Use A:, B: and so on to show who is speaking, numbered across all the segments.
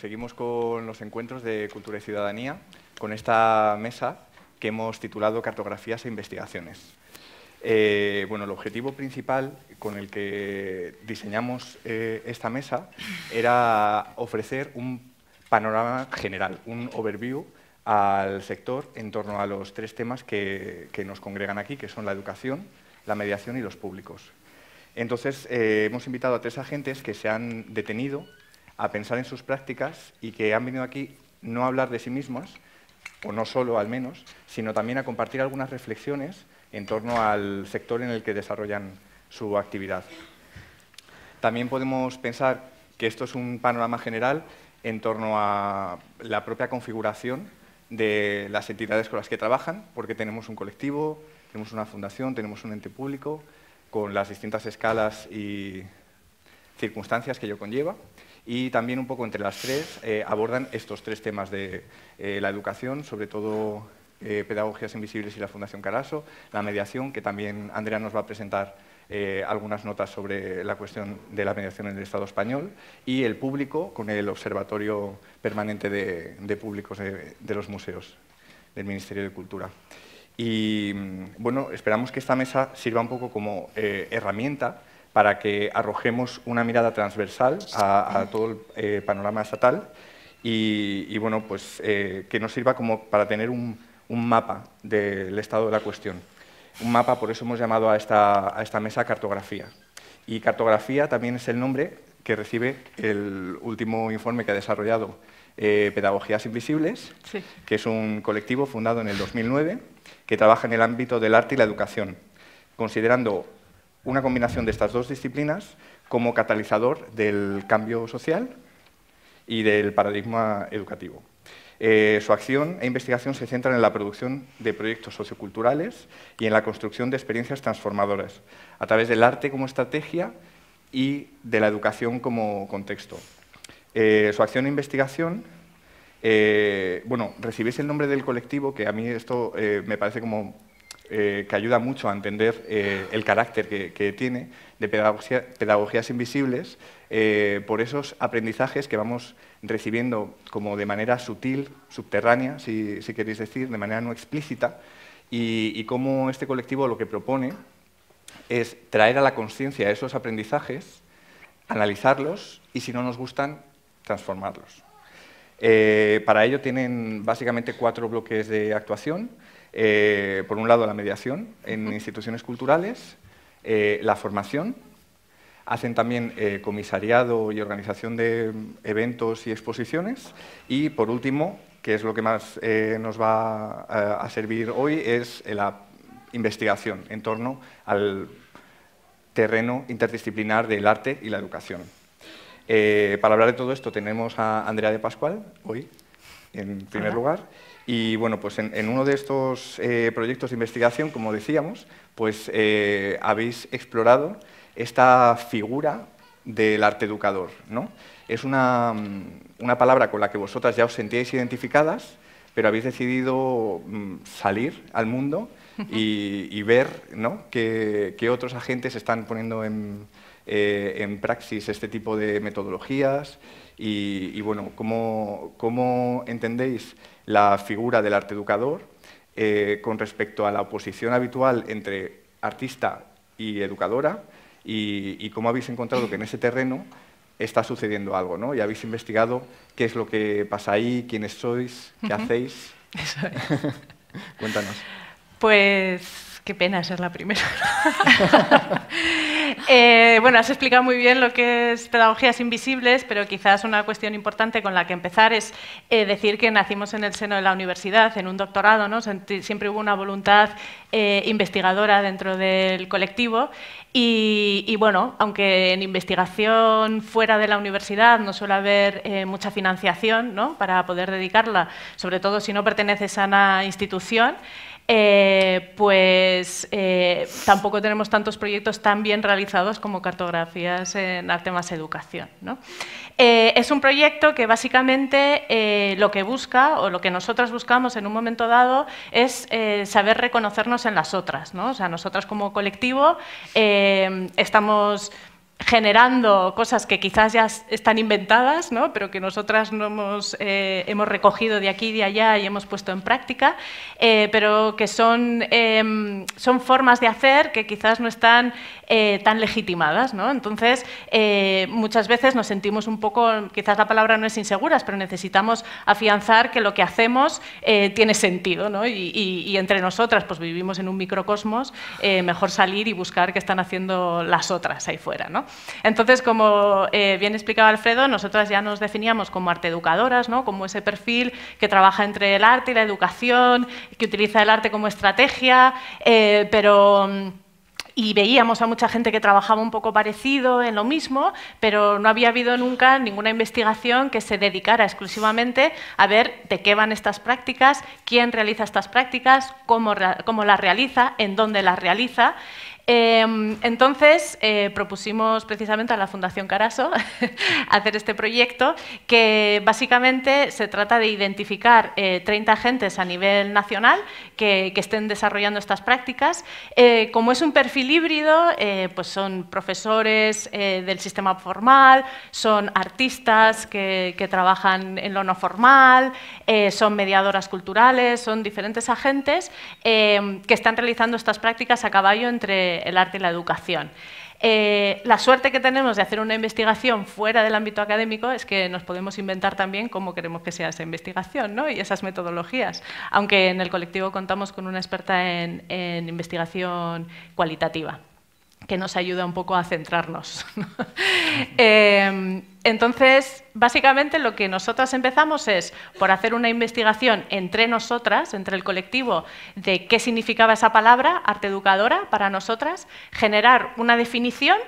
A: seguimos con los encuentros de Cultura y Ciudadanía, con esta mesa que hemos titulado Cartografías e Investigaciones. Eh, bueno, el objetivo principal con el que diseñamos eh, esta mesa era ofrecer un panorama general, un overview al sector en torno a los tres temas que, nos congregan aquí, que son la educación, la mediación y los públicos. Entonces, eh, hemos invitado a tres agentes que se han detenido a pensar en sus prácticas y que han venido aquí no a hablar de sí mismas o no solo al menos, sino también a compartir algunas reflexiones en torno al sector en el que desarrollan su actividad. También podemos pensar que esto es un panorama general en torno a la propia configuración de las entidades con las que trabajan, porque tenemos un colectivo, tenemos una fundación, tenemos un ente público, con las distintas escalas y circunstancias que ello conlleva y también un poco entre las tres eh, abordan estos tres temas de eh, la educación, sobre todo eh, Pedagogías Invisibles y la Fundación Caraso, la mediación, que también Andrea nos va a presentar algunas notas sobre la cuestión de la mediación en el Estado español, y el público con el Observatorio Permanente de, Públicos de, los Museos del Ministerio de Cultura. Y mm, bueno, esperamos que esta mesa sirva un poco como herramienta para que arrojemos una mirada transversal a, todo el eh, panorama estatal y, bueno, pues, eh, que nos sirva como para tener un, mapa del estado de la cuestión. Un mapa, por eso hemos llamado a esta, mesa cartografía. Y cartografía también es el nombre que recibe el último informe que ha desarrollado eh, Pedagogías Invisibles, que es un colectivo fundado en el 2009 que trabaja en el ámbito del arte y la educación, considerando una combinación de estas dos disciplinas como catalizador del cambio social y del paradigma educativo. Eh, su acción e investigación se centran en la producción de proyectos socioculturales y en la construcción de experiencias transformadoras, a través del arte como estrategia y de la educación como contexto. Eh, su acción e investigación, eh, bueno, recibís el nombre del colectivo, que a mí esto me parece como eh, que ayuda mucho a entender eh, el carácter que, tiene, de pedagogías invisibles, eh, por esos aprendizajes que vamos recibiendo como de manera sutil, subterránea, si, queréis decir, de manera no explícita, y, y, cómo este colectivo lo que propone es traer a la conciencia esos aprendizajes, analizarlos y si no nos gustan, transformarlos. para ello tienen básicamente cuatro bloques de actuación. Eh, por un lado, la mediación en instituciones culturales, eh, la formación, hacen también eh, comisariado y organización de eventos y exposiciones, y por último, que es lo que más nos va a, servir hoy, es la investigación en torno al terreno interdisciplinar del arte y la educación. para hablar de todo esto tenemos a Andrea de Pascual hoy, en primer lugar. Y bueno, pues en, uno de estos eh, proyectos de investigación, como decíamos, pues eh, habéis explorado esta figura del arte educador. ¿no? Es mm, una, palabra con la que vosotras ya os sentíais identificadas, pero habéis decidido mm, salir al mundo y, ver ¿no? que, otros agentes están poniendo eh, en, praxis este tipo de metodologías y, bueno, ¿cómo, cómo entendéis la figura del arte educador eh, con respecto a la oposición habitual entre artista y educadora y, cómo habéis encontrado que en ese terreno está sucediendo algo, ¿no? Y habéis investigado qué es lo que pasa ahí, quiénes sois, qué hacéis. Eso es. Cuéntanos.
B: Pues qué pena ser la primera. Eh, bueno, has explicado muy bien lo que es pedagogías invisibles, pero quizás una cuestión importante con la que empezar es eh, decir que nacimos en el seno de la universidad, en un doctorado, ¿no? siempre hubo una voluntad eh, investigadora dentro del colectivo y, bueno, aunque en investigación fuera de la universidad no suele haber mucha financiación ¿no? para poder dedicarla, sobre todo si no perteneces a una institución, eh, pues eh, tampoco tenemos tantos proyectos tan bien realizados como cartografías en arte más educación. ¿no? Eh, es un proyecto que básicamente lo que busca o lo que nosotras buscamos en un momento dado es saber reconocernos en las otras. O sea, nosotras como colectivo estamos generando cosas que quizás ya están inventadas, ¿no? pero que nosotras no hemos, eh, hemos recogido de aquí y de allá y hemos puesto en práctica, eh, pero que son, em, son formas de hacer que quizás no están eh, tan legitimadas. Entonces, muchas veces nos sentimos un poco, quizás la palabra no es inseguras, pero necesitamos afianzar que lo que hacemos tiene sentido. ¿no? Y, y, entre nosotras, pues vivimos en un microcosmos, mejor salir y buscar qué están haciendo las otras ahí fuera. ¿no? Entonces, como eh, bien explicaba Alfredo, nosotras ya nos definíamos como arte educadoras, ¿no? como ese perfil que trabaja entre el arte y la educación, que utiliza el arte como estrategia, eh, pero mm, y veíamos a mucha gente que trabajaba un poco parecido en lo mismo, pero no había habido nunca ninguna investigación que se dedicara exclusivamente a ver de qué van estas prácticas, quién realiza estas prácticas, cómo, cómo las realiza, en dónde las realiza. Em, entonces eh, propusimos precisamente a la Fundación Caraso hacer este proyecto que básicamente se trata de identificar 30 eh, agentes a nivel nacional que, estén desarrollando estas prácticas. Eh, como es un perfil híbrido, eh, pues son profesores eh, del sistema formal, son artistas que, que, trabajan en lo no formal, son mediadoras culturales, son diferentes agentes que están realizando estas prácticas a caballo entre el arte y la educación. Eh, la suerte que tenemos de hacer una investigación fuera del ámbito académico es que nos podemos inventar también cómo queremos que sea esa investigación ¿no? y esas metodologías, aunque en el colectivo contamos con una experta en investigación cualitativa que nos ayuda un poco a centrarnos. Em, entonces, básicamente lo que nosotras empezamos es por hacer una investigación entre nosotras, entre el colectivo, de qué significaba esa palabra, arte educadora, para nosotras, generar una definición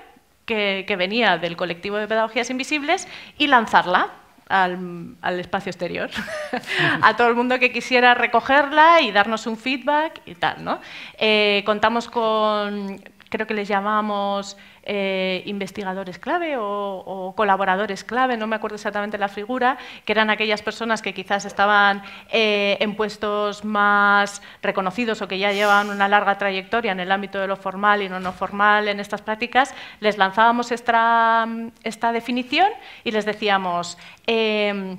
B: que, venía del colectivo de pedagogías invisibles y lanzarla al, espacio exterior, a todo el mundo que quisiera recogerla y darnos un feedback y tal. ¿no? Eh, contamos con creo que les llamábamos eh, investigadores clave o, colaboradores clave, no me acuerdo exactamente la figura, que eran aquellas personas que quizás estaban eh, en puestos más reconocidos o que ya llevaban una larga trayectoria en el ámbito de lo formal y no, no formal en estas prácticas, les lanzábamos esta, esta definición y les decíamos... Em,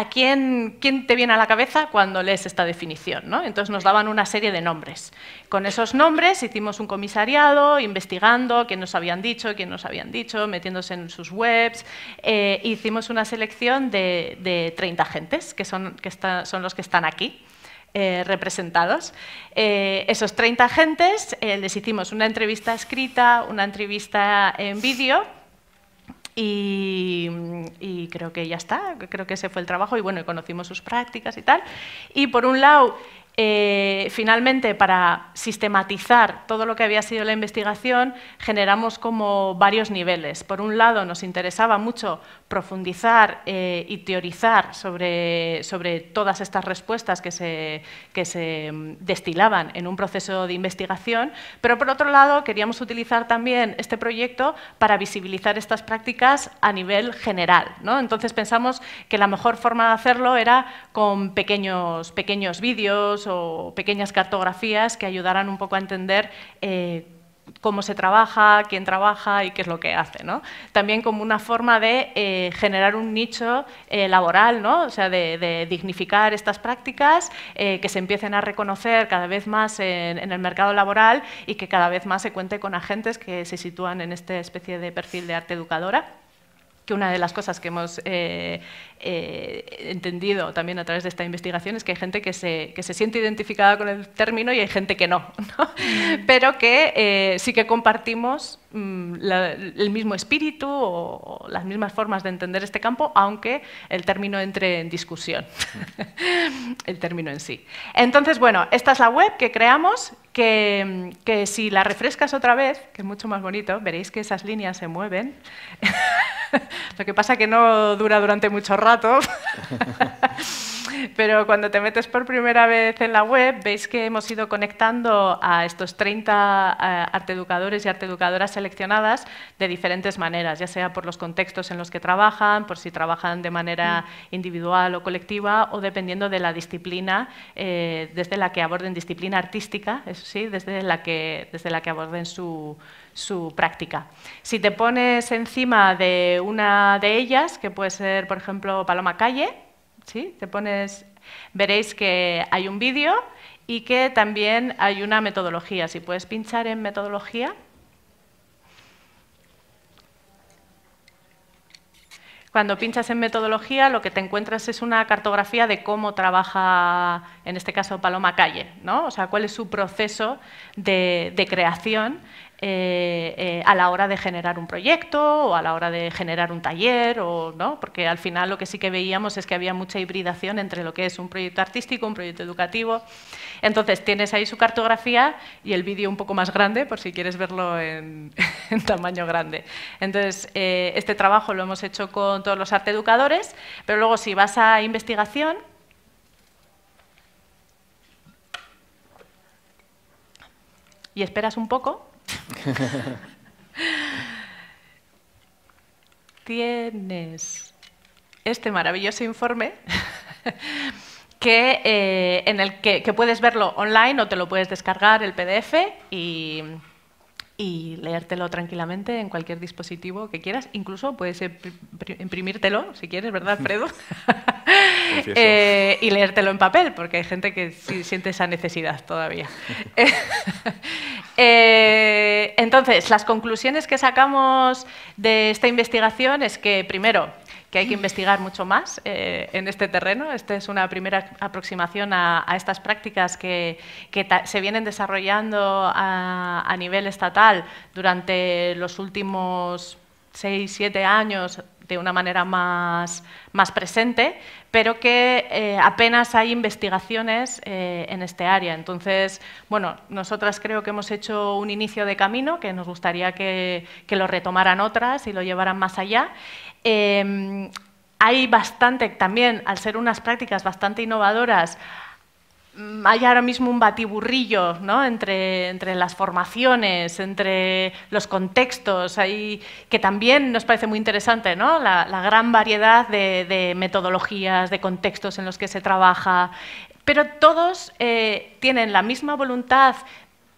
B: a quién, te viene a la cabeza cuando lees esta definición. Entonces nos daban una serie de nombres. Con esos nombres hicimos un comisariado investigando quién nos habían dicho, quién nos habían dicho, metiéndose en sus webs. Eh, hicimos una selección de, 30 agentes, que, son, que son los que están aquí. Eh, representados. Eh, esos 30 agentes les hicimos una entrevista escrita, una entrevista en vídeo y, creo que ya está, creo que ese fue el trabajo y bueno, conocimos sus prácticas y tal. Y por un lado eh, finalmente, para sistematizar todo lo que había sido la investigación, generamos como varios niveles. Por un lado, nos interesaba mucho profundizar eh, y teorizar sobre, todas estas respuestas que se, mm, destilaban en un proceso de investigación, pero por otro lado, queríamos utilizar también este proyecto para visibilizar estas prácticas a nivel general. Entonces pensamos que la mejor forma de hacerlo era con pequeños, pequeños vídeos, o pequeñas cartografías que ayudaran un poco a entender eh, cómo se trabaja, quién trabaja y qué es lo que hace. También como una forma de eh, generar un nicho eh, laboral, o sea, de, dignificar estas prácticas, que se empiecen a reconocer cada vez más en, el mercado laboral y que cada vez más se cuente con agentes que se sitúan en esta especie de perfil de arte educadora que una de las cosas que hemos eh, eh, entendido también a través de esta investigación es que hay gente que se, siente identificada con el término y hay gente que no, pero que eh, sí que compartimos Mm, el mismo espíritu o, las mismas formas de entender este campo, aunque el término entre en discusión, el término en sí. Entonces, bueno, esta es la web que creamos, que, mm, que si la refrescas otra vez, que es mucho más bonito, veréis que esas líneas se mueven. Lo que pasa que no dura durante mucho rato. Pero cuando te metes por primera vez en la web, veis que hemos ido conectando a estos 30 eh, arteeducadores y arteeducadoras seleccionadas de diferentes maneras, ya sea por los contextos en los que trabajan, por si trabajan de manera mm. individual o colectiva, o dependiendo de la disciplina eh, desde la que aborden, disciplina artística, eso sí, desde la que, desde la que aborden su, su práctica. Si te pones encima de una de ellas, que puede ser, por ejemplo, Paloma Calle, veréis que hay un vídeo y que también hay una metodología. Si puedes pinchar en metodología. Cuando pinchas en metodología, lo que te encuentras es una cartografía de cómo trabaja, en este caso, Paloma Calle, ¿no? O sea, cuál es su proceso de creación eh, eh, a la hora de generar un proyecto o a la hora de generar un taller, o, ¿no? porque al final lo que sí que veíamos es que había mucha hibridación entre lo que es un proyecto artístico, un proyecto educativo. Entonces tienes ahí su cartografía y el vídeo un poco más grande por si quieres verlo en, tamaño grande. Entonces eh, este trabajo lo hemos hecho con todos los arte educadores, pero luego si vas a investigación, y esperas un poco, Tienes este maravilloso informe que, eh, en el que, puedes verlo online o te lo puedes descargar el PDF y, leértelo tranquilamente en cualquier dispositivo que quieras. Incluso puedes imprimírtelo, si quieres, ¿verdad, Fredo? Eh, y leértelo en papel, porque hay gente que siente esa necesidad todavía. eh, entonces, las conclusiones que sacamos de esta investigación es que, primero, que hay que investigar mucho más eh, en este terreno. Esta es una primera aproximación a, estas prácticas que, se vienen desarrollando a, a nivel estatal durante los últimos seis, siete años de una manera más, más presente, pero que eh, apenas hay investigaciones eh, en este área. Entonces, bueno, nosotras creo que hemos hecho un inicio de camino, que nos gustaría que, lo retomaran otras y lo llevaran más allá. Eh, hay bastante, también al ser unas prácticas bastante innovadoras, Mm, hay ahora mismo un batiburrillo entre, las formaciones, entre los contextos, hay, que también nos parece muy interesante ¿no? la, gran variedad de, metodologías, de contextos en los que se trabaja, pero todos eh, tienen la misma voluntad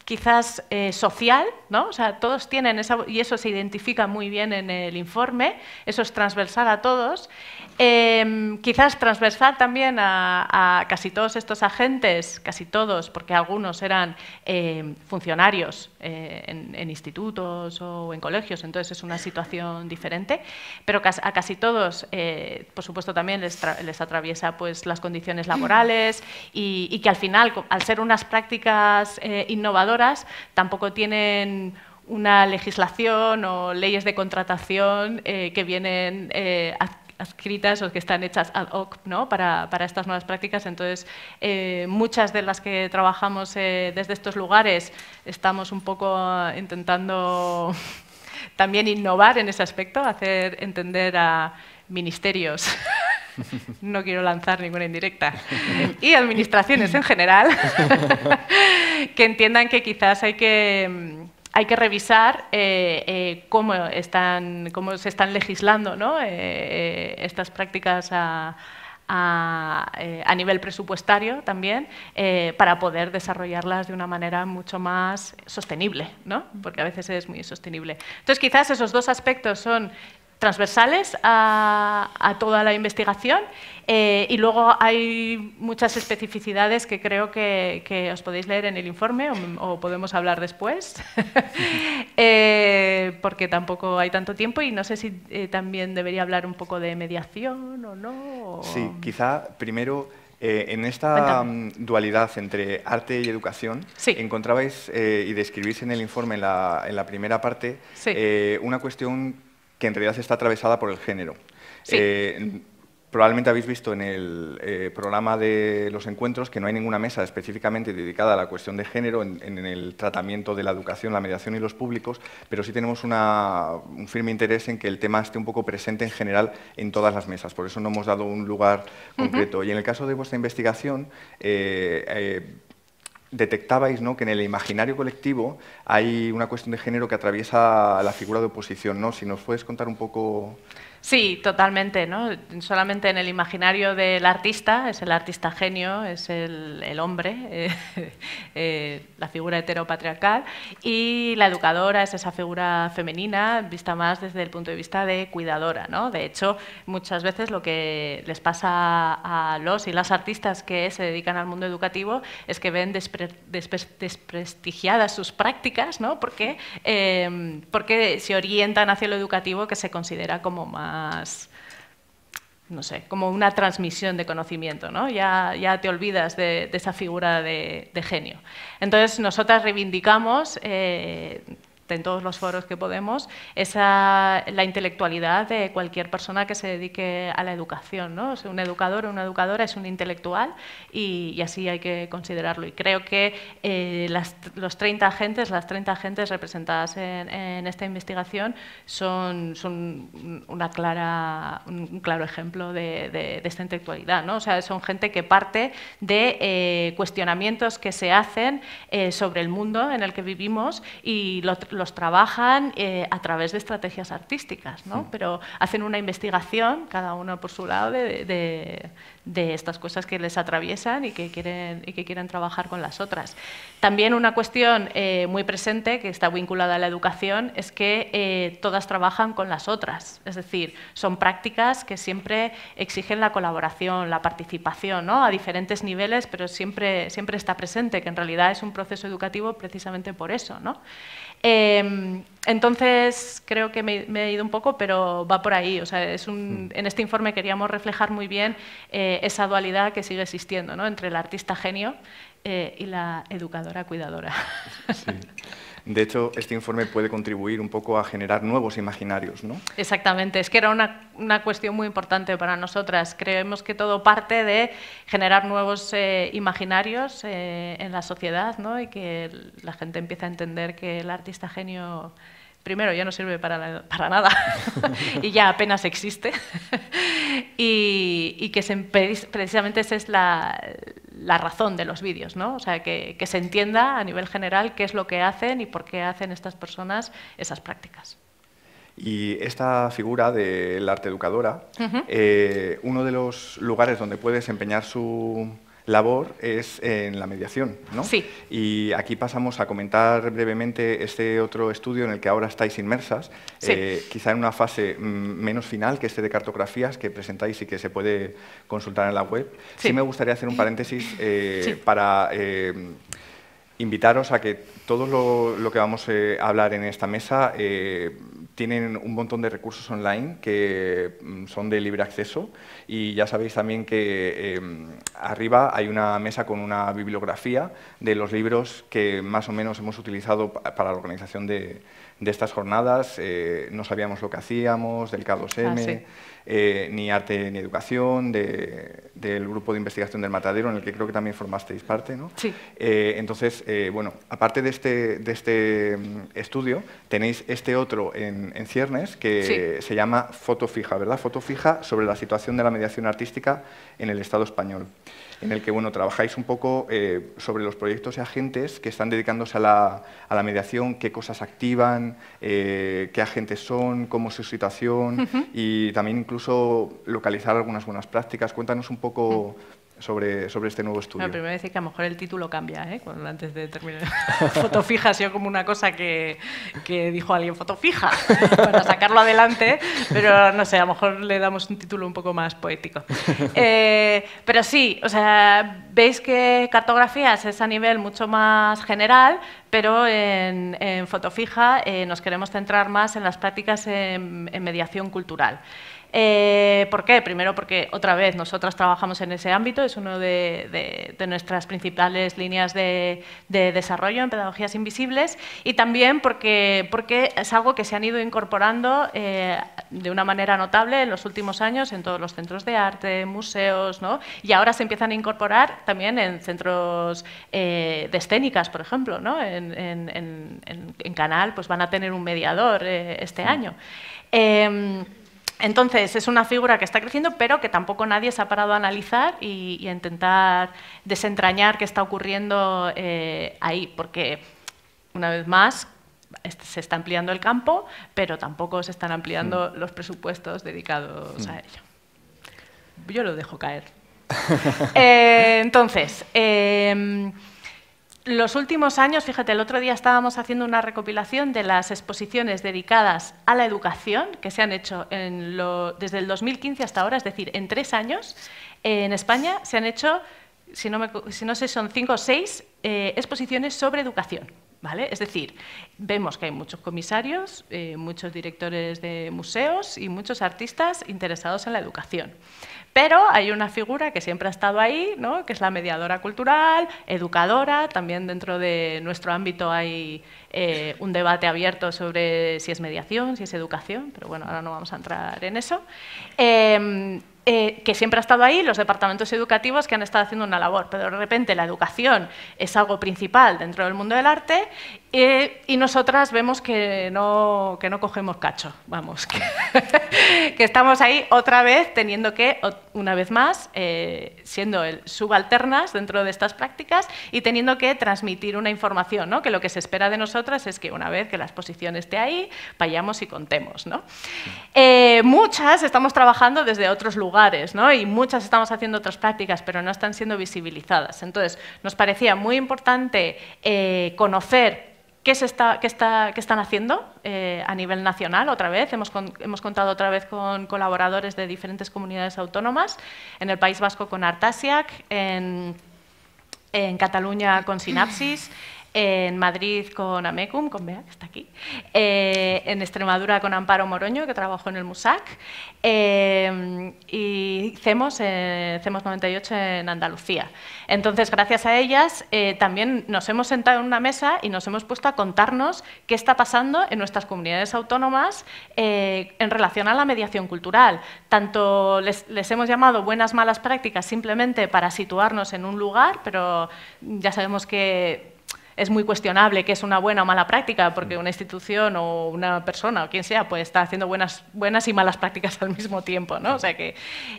B: quizás eh, social, ¿no? sea, todos tienen esa, y eso se identifica muy bien en el informe, eso es transversal a todos, Em, quizás transversal también a, casi todos estos agentes, casi todos, porque algunos eran em, funcionarios eh, en, institutos o en colegios, entonces es una situación diferente, pero a casi todos, eh, por supuesto, también les, atraviesa pues, las condiciones laborales y, que al final, al ser unas prácticas eh, innovadoras, tampoco tienen una legislación o leyes de contratación que vienen a escritas o que están hechas ad hoc ¿no? para, estas nuevas prácticas. Entonces, eh, muchas de las que trabajamos eh, desde estos lugares estamos un poco eh, intentando también innovar en ese aspecto, hacer entender a ministerios, no quiero lanzar ninguna indirecta, y administraciones en general, que entiendan que quizás hay que mm, hay que revisar eh, eh, cómo, están, cómo se están legislando eh, estas prácticas a, nivel presupuestario también para poder desarrollarlas de una manera mucho más sostenible, ¿no? porque a veces es muy sostenible. Entonces, quizás esos dos aspectos son transversales a, toda la investigación eh, y luego hay muchas especificidades que creo que, os podéis leer en el informe o, podemos hablar después, eh, porque tampoco hay tanto tiempo y no sé si eh, también debería hablar un poco de mediación o no.
A: Sí, quizá primero en esta mm, dualidad entre arte y educación encontrabais y describís en el informe en la, primera parte una cuestión que en realidad está atravesada por el género. Eh, probablemente habéis visto en el eh, programa de los encuentros que no hay ninguna mesa específicamente dedicada a la cuestión de género en, el tratamiento de la educación, la mediación y los públicos, pero sí tenemos un firme interés en que el tema esté un poco presente en general en todas las mesas. Por eso no hemos dado un lugar concreto. Y en el caso de vuestra investigación, eh, detectabais ¿no? que en el imaginario colectivo hay una cuestión de género que atraviesa la figura de oposición. ¿no? Si nos puedes contar un poco
B: Sí, totalmente, ¿no? Solamente en el imaginario del artista, es el artista genio, es el, hombre, eh, la figura heteropatriarcal, y la educadora es esa figura femenina vista más desde el punto de vista de cuidadora, ¿no? De hecho, muchas veces lo que les pasa a los y las artistas que se dedican al mundo educativo es que ven desprestigiadas sus prácticas, ¿no? Porque, eh, porque se orientan hacia lo educativo que se considera como más no sé, como una transmisión de conocimiento, ¿no? Ya, ya te olvidas de, esa figura de, genio. Entonces, nosotras reivindicamos eh, en todos los foros que podemos, esa, la intelectualidad de cualquier persona que se dedique a la educación. ¿no? un educador o una educadora es un intelectual y, así hay que considerarlo. Y creo que eh, las, los 30 agentes, las 30 representadas en, esta investigación son, una clara, un claro ejemplo de, esta intelectualidad. ¿no? sea, son gente que parte de eh, cuestionamientos que se hacen eh, sobre el mundo en el que vivimos y lo trabajan eh, a través de estrategias artísticas, ¿no? pero hacen una investigación, cada uno por su lado, de, estas cosas que les atraviesan y que, quieren, y que quieren trabajar con las otras. También una cuestión eh, muy presente, que está vinculada a la educación, es que eh, todas trabajan con las otras, es decir, son prácticas que siempre exigen la colaboración, la participación, ¿no? a diferentes niveles, pero siempre, siempre está presente, que en realidad es un proceso educativo precisamente por eso. ¿no? Em, entonces, creo que me, he ido un poco, pero va por ahí. O sea, es mm. en este informe queríamos reflejar muy bien eh, esa dualidad que sigue existiendo ¿no? entre el artista genio eh, y la educadora cuidadora.
A: De hecho, este informe puede contribuir un poco a generar nuevos imaginarios. ¿no?
B: Exactamente, es que era una, una cuestión muy importante para nosotras. Creemos que todo parte de generar nuevos eh, imaginarios eh, en la sociedad ¿no? y que la gente empieza a entender que el artista genio primero ya no sirve para, para nada y ya apenas existe y, y, que precisamente esa es la, la razón de los vídeos, ¿no? O sea, que, se entienda a nivel general qué es lo que hacen y por qué hacen estas personas esas prácticas.
A: Y esta figura de la arte educadora, eh, uno de los lugares donde puede desempeñar su, labor es eh, en la mediación, ¿no? Sí. Y aquí pasamos a comentar brevemente este otro estudio en el que ahora estáis inmersas, eh, quizá en una fase mm, menos final que este de cartografías que presentáis y que se puede consultar en la web. Sí, me gustaría hacer un paréntesis eh, para... invitaros a que todo lo, lo que vamos a hablar en esta mesa tienen un montón de recursos online que mm, son de libre acceso y ya sabéis también que em, arriba hay una mesa con una bibliografía de los libros que más o menos hemos utilizado para la organización de, de estas jornadas eh, no sabíamos lo que hacíamos, del K2M, ah, eh, ni arte ni educación, del grupo de investigación del matadero, en el que creo que también formasteis parte. ¿no? Eh, entonces, bueno, aparte de este, este mm, estudio, tenéis este otro en, ciernes que se llama Foto Fija, ¿verdad? Foto Fija sobre la situación de la mediación artística en el Estado español en el que bueno, trabajáis un poco eh, sobre los proyectos y agentes que están dedicándose a la, mediación, qué cosas activan, eh, qué agentes son, cómo es su situación y también incluso localizar algunas buenas prácticas. Cuéntanos un poco sobre, sobre este nuevo estudio.
B: primero decir que a lo mejor el título cambia, ¿eh? antes de terminar. fotofija ha sido como una cosa que, que dijo alguien, foto fija. para sacarlo adelante, pero no sé, a lo mejor le damos un título un poco más poético. Eh, pero sí, o sea, veis que cartografías es a nivel mucho más general, pero en, en fija eh, nos queremos centrar más en las prácticas en, en mediación cultural. Eh, ¿Por qué? Primero porque, otra vez, nosotras trabajamos en ese ámbito, es una de, nuestras principales líneas de, desarrollo en pedagogías invisibles y también porque, es algo que se han ido incorporando eh, de una manera notable en los últimos años en todos los centros de arte, museos, ¿no? y ahora se empiezan a incorporar también en centros eh, de escénicas, por ejemplo, en, Canal pues van a tener un mediador este año. Em, entonces, es una figura que está creciendo, pero que tampoco nadie se ha parado a analizar y, a intentar desentrañar qué está ocurriendo eh, ahí, porque, una vez más, este, se está ampliando el campo, pero tampoco se están ampliando hmm. los presupuestos dedicados hmm. a ello. Yo lo dejo caer. Eh, entonces, em, los últimos años, fíjate, el otro día estábamos haciendo una recopilación de las exposiciones dedicadas a la educación que se han hecho desde el 2015 hasta ahora, es decir, en tres años, en España se han hecho, si no, sé, son cinco o seis eh, exposiciones sobre educación. ¿Vale? Es decir, vemos que hay muchos comisarios, eh, muchos directores de museos y muchos artistas interesados en la educación. Pero hay una figura que siempre ha estado ahí, que es la mediadora cultural, educadora. También dentro de nuestro ámbito hay eh, un debate abierto sobre si es mediación, si es educación, pero bueno, ahora no vamos a entrar en eso. Em, eh, que siempre ha estado ahí, los departamentos educativos que han estado haciendo una labor, pero de repente la educación es algo principal dentro del mundo del arte eh, y nosotras vemos que no, no cogemos cacho, vamos, que, estamos ahí otra vez teniendo que, una vez más, eh, siendo subalternas dentro de estas prácticas y teniendo que transmitir una información, que lo que se espera de nosotras es que una vez que la exposición esté ahí, vayamos y contemos. muchas estamos trabajando desde otros lugares ¿no? y muchas estamos haciendo otras prácticas, pero no están siendo visibilizadas. Entonces, nos parecía muy importante eh, conocer ¿Qué, está, qué está están haciendo eh, a nivel nacional otra vez? Hemos, contado otra vez con colaboradores de diferentes comunidades autónomas, en el País Vasco con Artasiac, en, en Cataluña con Sinapsis, en Madrid con Amecum, con Bea, que está aquí, eh, en Extremadura con Amparo Moroño, que trabajó en el MUSAC, eh, y CEMOS, 98 eh, en Andalucía. Entonces, gracias a ellas, también nos hemos sentado en una mesa y nos hemos puesto a contarnos qué está pasando en nuestras comunidades autónomas en relación a la mediación cultural. Tanto les, les hemos llamado buenas malas prácticas simplemente para situarnos en un lugar, pero ya sabemos que es muy cuestionable que es una buena o mala práctica, porque una institución o una persona o quien sea puede estar haciendo buenas, buenas y malas prácticas al mismo tiempo. ¿no? O sea que,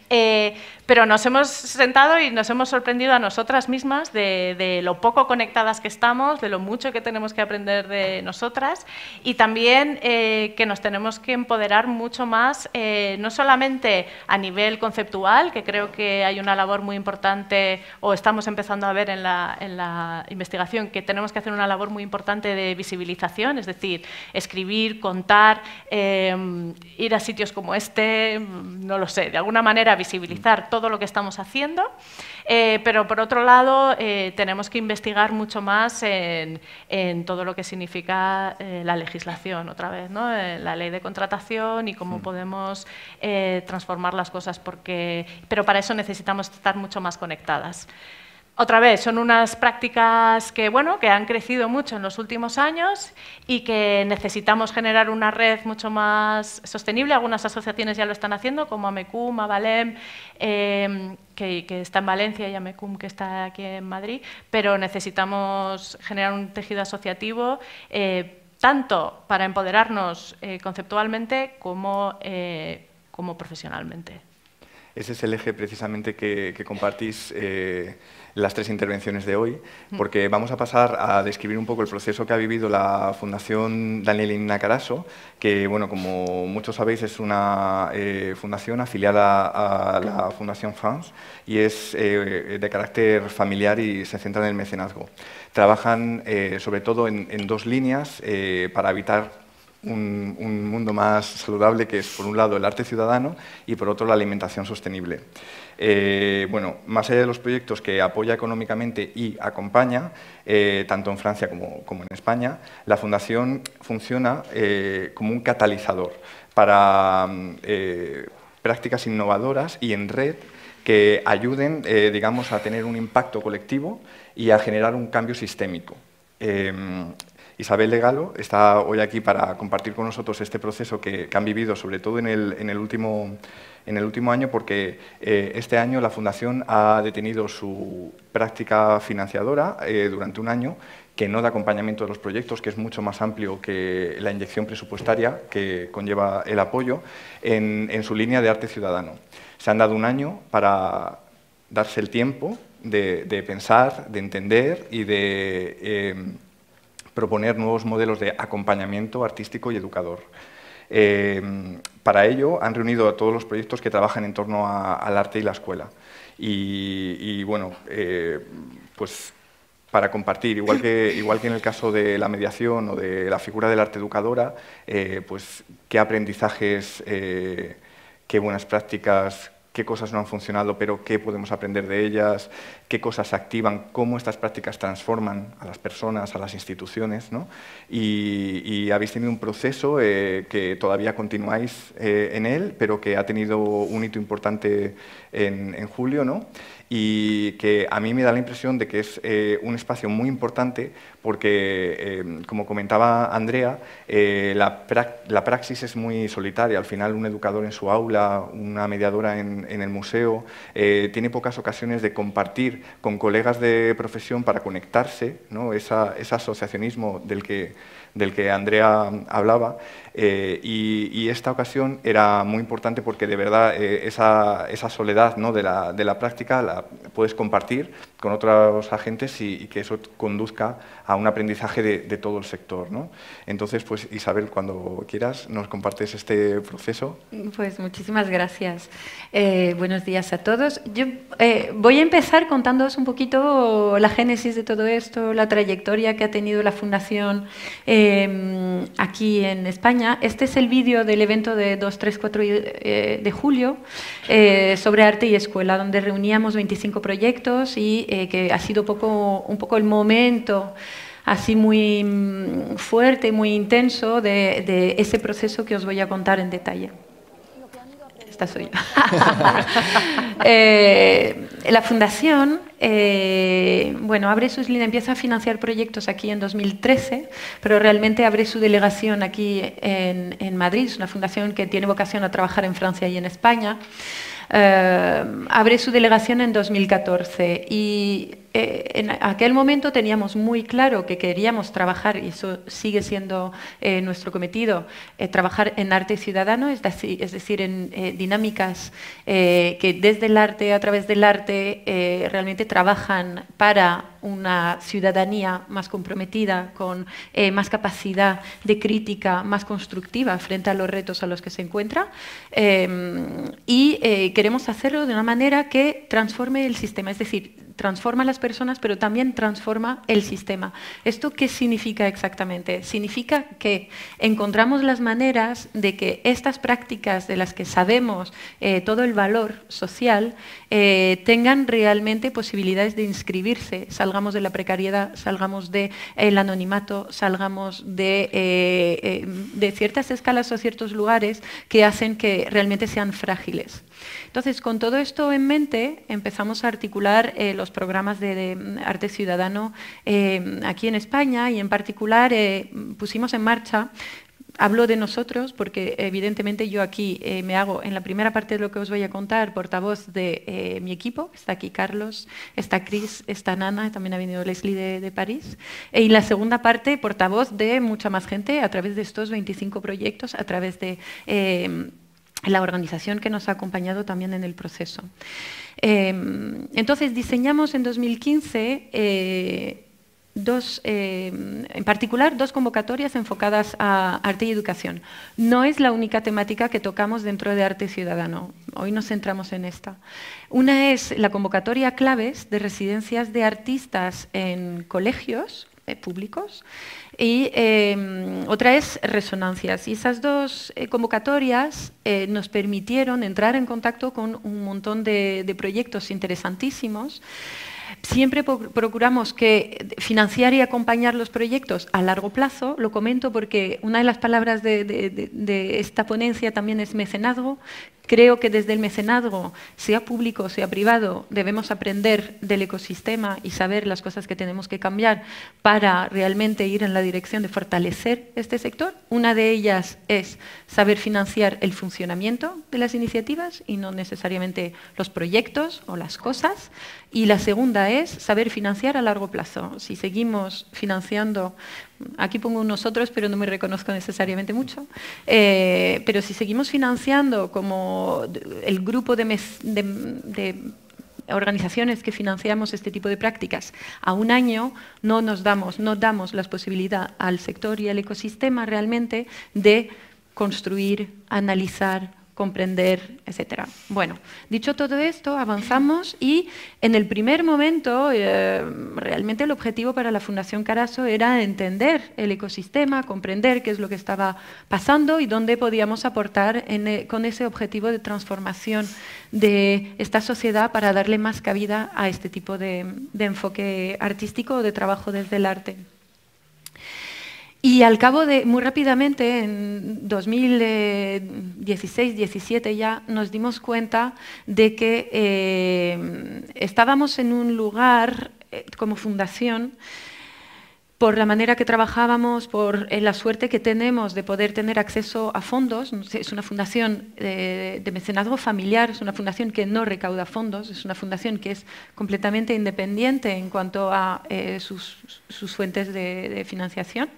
B: eh, pero nos hemos sentado y nos hemos sorprendido a nosotras mismas de, lo poco conectadas que estamos, de lo mucho que tenemos que aprender de nosotras y también eh, que nos tenemos que empoderar mucho más, eh, no solamente a nivel conceptual, que creo que hay una labor muy importante o estamos empezando a ver en la investigación que tenemos que hacer una labor muy importante de visibilización, es decir, escribir, contar, em, ir a sitios como este, mm, no lo sé, de alguna manera visibilizar mm. todo lo que estamos haciendo, eh, pero por otro lado eh, tenemos que investigar mucho más en, en todo lo que significa eh, la legislación, otra vez, ¿no? la ley de contratación y cómo mm. podemos transformar las cosas, porque, pero para eso necesitamos estar mucho más conectadas. Otra vez, son unas prácticas que, bueno, que han crecido mucho en los últimos años y que necesitamos generar una red mucho más sostenible. Algunas asociaciones ya lo están haciendo, como AMECUM, AVALEM, em, que, está en Valencia, y AMECUM, que está aquí en Madrid, pero necesitamos generar un tejido asociativo eh, tanto para empoderarnos eh, conceptualmente como, eh, como profesionalmente.
A: Ese es el eje precisamente que compartís las tres intervenciones de hoy, mm. porque vamos a pasar a describir un poco el proceso que ha vivido la Fundación Daniel Caraso, que, bueno, como muchos sabéis, es una eh, fundación afiliada a la Fundación France y es eh, de carácter familiar y se centra en el mecenazgo. Trabajan eh, sobre todo en, dos líneas para evitar un, un, mundo más saludable, que es, por un lado, el arte ciudadano y, por otro, la alimentación sostenible. Eh, bueno, más allá de los proyectos que apoya económicamente y acompaña, eh, tanto en Francia como, en España, la Fundación funciona eh, como un catalizador para mm, prácticas innovadoras y en red que ayuden, digamos, a tener un impacto colectivo y a generar un cambio sistémico. Em, Isabel Legalo está hoy aquí para compartir con nosotros este proceso que, han vivido, sobre todo en el, en el último en el último año porque eh, este año la Fundación ha detenido su práctica financiadora eh, durante un año que no da acompañamiento de los proyectos, que es mucho más amplio que la inyección presupuestaria que conlleva el apoyo, en, su línea de arte ciudadano. Se han dado un año para darse el tiempo de, pensar, de entender y de eh, proponer nuevos modelos de acompañamiento artístico y educador. Em, para ello han reunido a todos los proyectos que trabajan en torno al arte y la escuela. Y, bueno, eh, pues para compartir, igual que, igual que en el caso de la mediación o de la figura del arte educadora, eh, pues qué aprendizajes, eh, qué buenas prácticas, qué cosas no han funcionado, pero qué podemos aprender de ellas, qué cosas se activan, cómo estas prácticas transforman a las personas, a las instituciones. ¿no? Y, habéis tenido un proceso eh, que todavía continuáis eh, en él, pero que ha tenido un hito importante en, en julio. ¿no? y que a mí me da la impresión de que es eh, un espacio muy importante porque, eh, como comentaba Andrea, eh, la, praxis es muy solitaria. Al final, un educador en su aula, una mediadora en, el museo, tiene pocas ocasiones de compartir con colegas de profesión para conectarse, ¿no? ese asociacionismo del que, del que Andrea hablaba. Eh, y, esta ocasión era muy importante porque de verdad eh, esa, soledad de, la, práctica la puedes compartir con otros agentes y, que eso conduzca a un aprendizaje de, todo el sector. Entonces, pues Isabel, cuando quieras, nos compartes este proceso.
C: Pues muchísimas gracias. Eh, buenos días a todos. Yo voy a empezar contándoos un poquito la génesis de todo esto, la trayectoria que ha tenido la Fundación em, aquí en España este es el vídeo del evento de 2, 3, 4 de julio eh, sobre arte y escuela, donde reuníamos 25 proyectos y eh, que ha sido un poco el momento así muy mm, fuerte muy intenso de ese proceso que os voy a contar en detalle esta soy eh, la fundación eh, bueno, abre sus líneas, empieza a financiar proyectos aquí en 2013, pero realmente abre su delegación aquí en, Madrid, una fundación que tiene vocación a trabajar en Francia y en España. Eh, abre su delegación en 2014 y eh, en aquel momento teníamos muy claro que queríamos trabajar, y eso sigue siendo eh, nuestro cometido, eh, trabajar en arte ciudadano, es, es decir, en dinámicas que desde el arte, a través del arte, realmente trabajan para una ciudadanía más comprometida, con más capacidad de crítica, más constructiva frente a los retos a los que se encuentra. y queremos hacerlo de una manera que transforme el sistema, es decir, transforma a las personas, pero también transforma el sistema. ¿Esto qué significa exactamente? Significa que encontramos las maneras de que estas prácticas de las que sabemos eh, todo el valor social eh, tengan realmente posibilidades de inscribirse, salgamos de la precariedad, salgamos del anonimato, salgamos de eh, ciertas escalas o ciertos lugares que hacen que realmente sean frágiles. Entonces, con todo esto en mente, empezamos a articular eh, los programas de, arte ciudadano eh, aquí en España y en particular eh, pusimos en marcha Hablo de nosotros porque evidentemente yo aquí me hago en la primera parte de lo que os voy a contar portavoz de mi equipo. Está aquí Carlos, está Cris, está Nana, también ha venido Leslie de, París. E, y en la segunda parte portavoz de mucha más gente a través de estos 25 proyectos, a través de la organización que nos ha acompañado también en el proceso. Em, entonces, diseñamos en 2015 dos, eh, em, en particular, dos convocatorias enfocadas a arte y educación. No es la única temática que tocamos dentro de Arte Ciudadano. Hoy nos centramos en esta. Una es la convocatoria Claves de residencias de artistas en colegios eh, públicos y em, otra es resonancias. Y esas dos eh, convocatorias eh, nos permitieron entrar en contacto con un montón de, proyectos interesantísimos. Siempre procuramos que financiar y acompañar los proyectos a largo plazo. Lo comento porque una de las palabras de, de, esta ponencia también es mecenazgo, Creo que desde el mecenazgo, sea público, o sea privado, debemos aprender del ecosistema y saber las cosas que tenemos que cambiar para realmente ir en la dirección de fortalecer este sector. Una de ellas es saber financiar el funcionamiento de las iniciativas y no necesariamente los proyectos o las cosas. Y la segunda es saber financiar a largo plazo. Si seguimos financiando, aquí pongo nosotros, pero no me reconozco necesariamente mucho, eh, pero si seguimos financiando como el grupo de, de organizaciones que financiamos este tipo de prácticas a un año, no nos damos, no damos la posibilidad al sector y al ecosistema realmente de construir, analizar, comprender, etcétera. Bueno, dicho todo esto, avanzamos y en el primer momento eh, realmente el objetivo para la Fundación Caraso era entender el ecosistema, comprender qué es lo que estaba pasando y dónde podíamos aportar eh, con ese objetivo de transformación de esta sociedad para darle más cabida a este tipo de, de enfoque artístico o de trabajo desde el arte. Y al cabo de, muy rápidamente, en 2016-17 ya, nos dimos cuenta de que eh, estábamos en un lugar, eh, como fundación, por la manera que trabajábamos, por eh, la suerte que tenemos de poder tener acceso a fondos. Es una fundación eh, de mecenazgo familiar, es una fundación que no recauda fondos, es una fundación que es completamente independiente en cuanto a eh, sus, fuentes de financiación.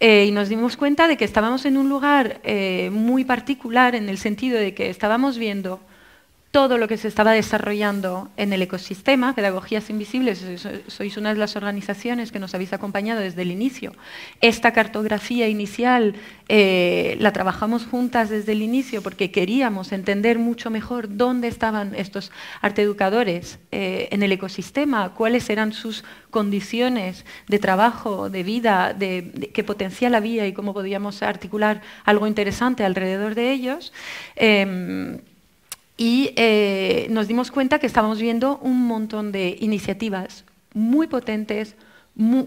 C: y nos dimos cuenta de que estábamos en un lugar muy particular en el sentido de que estábamos viendo todo lo que se estaba desarrollando en el ecosistema. Pedagogías Invisibles, sois una de las organizaciones que nos habéis acompañado desde el inicio. Esta cartografía inicial eh, la trabajamos juntas desde el inicio porque queríamos entender mucho mejor dónde estaban estos arteeducadores eh, en el ecosistema, cuáles eran sus condiciones de trabajo, de vida, de, qué potencial había y cómo podíamos articular algo interesante alrededor de ellos. Em, y eh, nos dimos cuenta que estábamos viendo un montón de iniciativas muy potentes,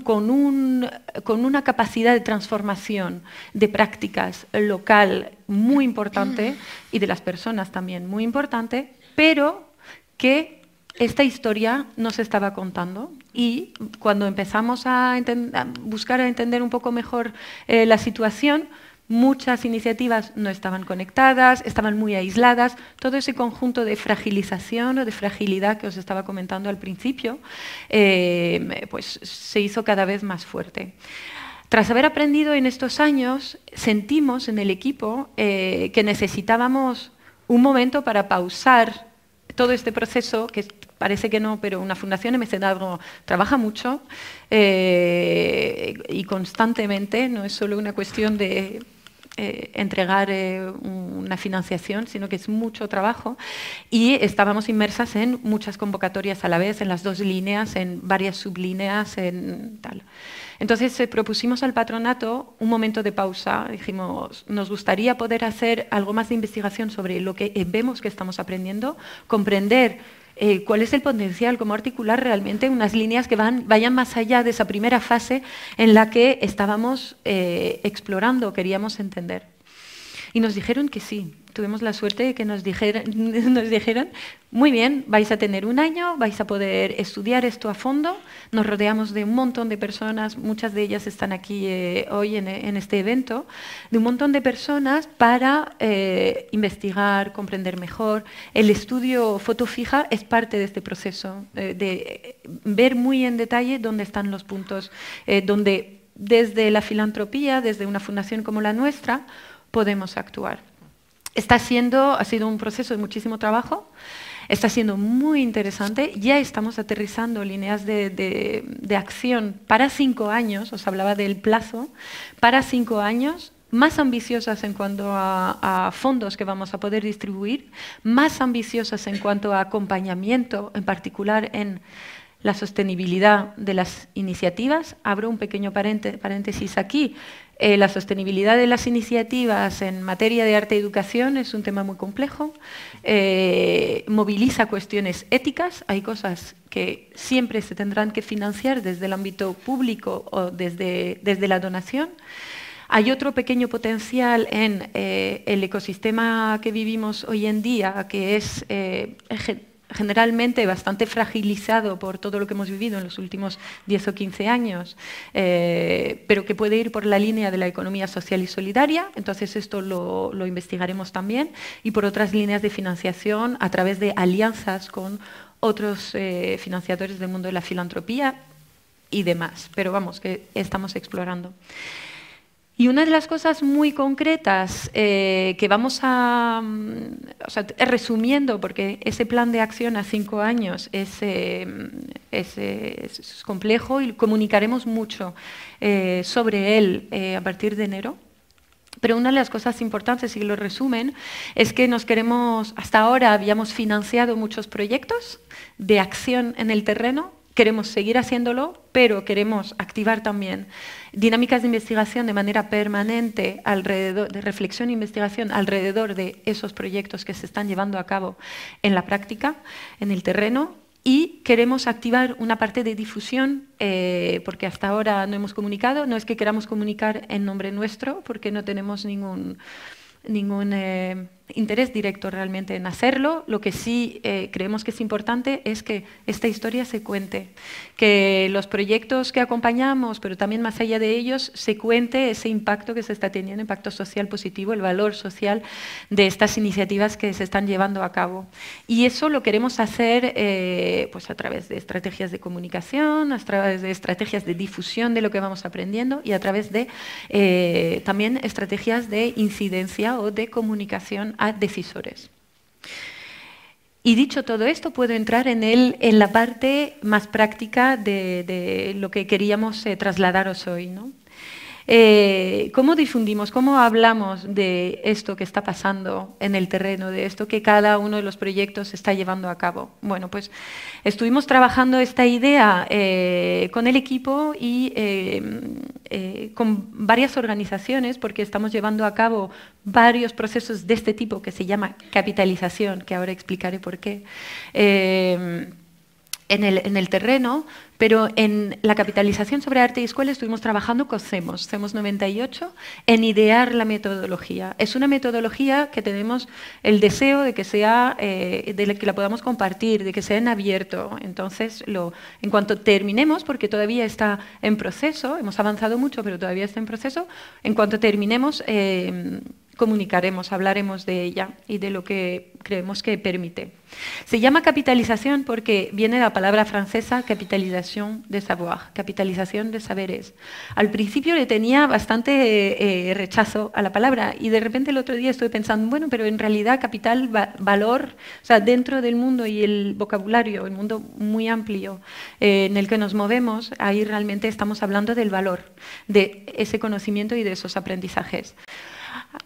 C: con, una capacidad de transformación de prácticas local muy importante mm. y de las personas también muy importante, pero que esta historia no se estaba contando y cuando empezamos a, buscar a entender un poco mejor eh, la situación, Muchas iniciativas no estaban conectadas, estaban muy aisladas. Todo ese conjunto de fragilización o de fragilidad que os estaba comentando al principio, eh, pues se hizo cada vez más fuerte. Tras haber aprendido en estos años, sentimos en el equipo eh, que necesitábamos un momento para pausar todo este proceso, que parece que no, pero una fundación mecenazgo trabaja mucho eh, y constantemente, no es solo una cuestión de eh, entregar eh, una financiación, sino que es mucho trabajo. Y estábamos inmersas en muchas convocatorias a la vez, en las dos líneas, en varias sublíneas, en tal. Entonces se eh, propusimos al patronato un momento de pausa. Dijimos, nos gustaría poder hacer algo más de investigación sobre lo que vemos que estamos aprendiendo, comprender eh, cuál es el potencial, cómo articular realmente unas líneas que van, vayan más allá de esa primera fase en la que estábamos explorando eh, explorando, queríamos entender. Y nos dijeron que sí, tuvimos la suerte de que nos, dijeron, muy bien, vais a tener un año, vais a poder estudiar esto a fondo, nos rodeamos de un montón de personas, muchas de ellas están aquí eh, hoy en, este evento, de un montón de personas para eh, investigar, comprender mejor. El estudio fotofija es parte de este proceso, eh, de ver muy en detalle dónde están los puntos, donde desde la filantropía, desde una fundación como la nuestra, podemos actuar. Está siendo, ha sido un proceso de muchísimo trabajo, está siendo muy interesante. Ya estamos aterrizando líneas de, acción para cinco años, os hablaba del plazo, para cinco años más ambiciosas en cuanto a, fondos que vamos a poder distribuir, más ambiciosas en cuanto a acompañamiento, en particular en la sostenibilidad de las iniciativas. Abro un pequeño paréntesis aquí. Eh, la sostenibilidad de las iniciativas en materia de arte y educación es un tema muy complejo, eh, moviliza cuestiones éticas, hay cosas que siempre se tendrán que financiar desde el ámbito público o desde, desde la donación. Hay otro pequeño potencial en eh, el ecosistema que vivimos hoy en día, que es generalmente bastante fragilizado por todo lo que hemos vivido en los últimos 10 o 15 años, eh, pero que puede ir por la línea de la economía social y solidaria, entonces esto lo, investigaremos también, y por otras líneas de financiación a través de alianzas con otros eh, financiadores del mundo de la filantropía y demás, pero vamos, que estamos explorando. Y una de las cosas muy concretas eh, que vamos a, mm, resumiendo, porque ese plan de acción a cinco años es, eh, mm, eh, es, complejo y comunicaremos mucho sobre él a partir de enero. Pero una de las cosas importantes, si lo resumen, es que nos queremos, hasta ahora habíamos financiado muchos proyectos de acción en el terreno, queremos seguir haciéndolo, pero queremos activar también dinámicas de investigación de manera permanente, alrededor, de reflexión e investigación alrededor de esos proyectos que se están llevando a cabo en la práctica, en el terreno, y queremos activar una parte de difusión, eh, porque hasta ahora no hemos comunicado, no es que queramos comunicar en nombre nuestro, porque no tenemos ningún, ningún eh, interés directo realmente en hacerlo. Lo que sí eh, creemos que es importante es que esta historia se cuente, que los proyectos que acompañamos, pero también más allá de ellos, se cuente ese impacto que se está teniendo, impacto social positivo, el valor social de estas iniciativas que se están llevando a cabo. Y eso lo queremos hacer eh, pues a través de estrategias de comunicación, a través de estrategias de difusión de lo que vamos aprendiendo y a través de eh, también estrategias de incidencia o de comunicación a decisores. Y dicho todo esto, puedo entrar en, en la parte más práctica de, lo que queríamos eh, trasladaros hoy. Eh, ¿Cómo difundimos, cómo hablamos de esto que está pasando en el terreno, de esto que cada uno de los proyectos está llevando a cabo? Bueno, pues estuvimos trabajando esta idea eh, con el equipo y eh, con varias organizaciones, porque estamos llevando a cabo varios procesos de este tipo que se llama capitalización, que ahora explicaré por qué en el, terreno, pero en la capitalización sobre arte y escuela estuvimos trabajando con CEMOS, CEMOS 98, en idear la metodología. Es una metodología que tenemos el deseo de que sea, eh, de que la podamos compartir, de que sea en abierto. Entonces, en cuanto terminemos, porque todavía está en proceso, hemos avanzado mucho, pero todavía está en proceso, en cuanto terminemos... Eh, comunicaremos, hablaremos de ella y de lo que creemos que permite. Se llama capitalización porque viene de la palabra francesa capitalización de savoir, capitalización de saberes. Al principio le tenía bastante eh, eh, rechazo a la palabra y de repente el otro día estuve pensando, bueno, pero en realidad capital, valor, o sea, dentro del mundo y el vocabulario, el mundo muy amplio eh, en el que nos movemos, ahí realmente estamos hablando del valor, de ese conocimiento y de esos aprendizajes.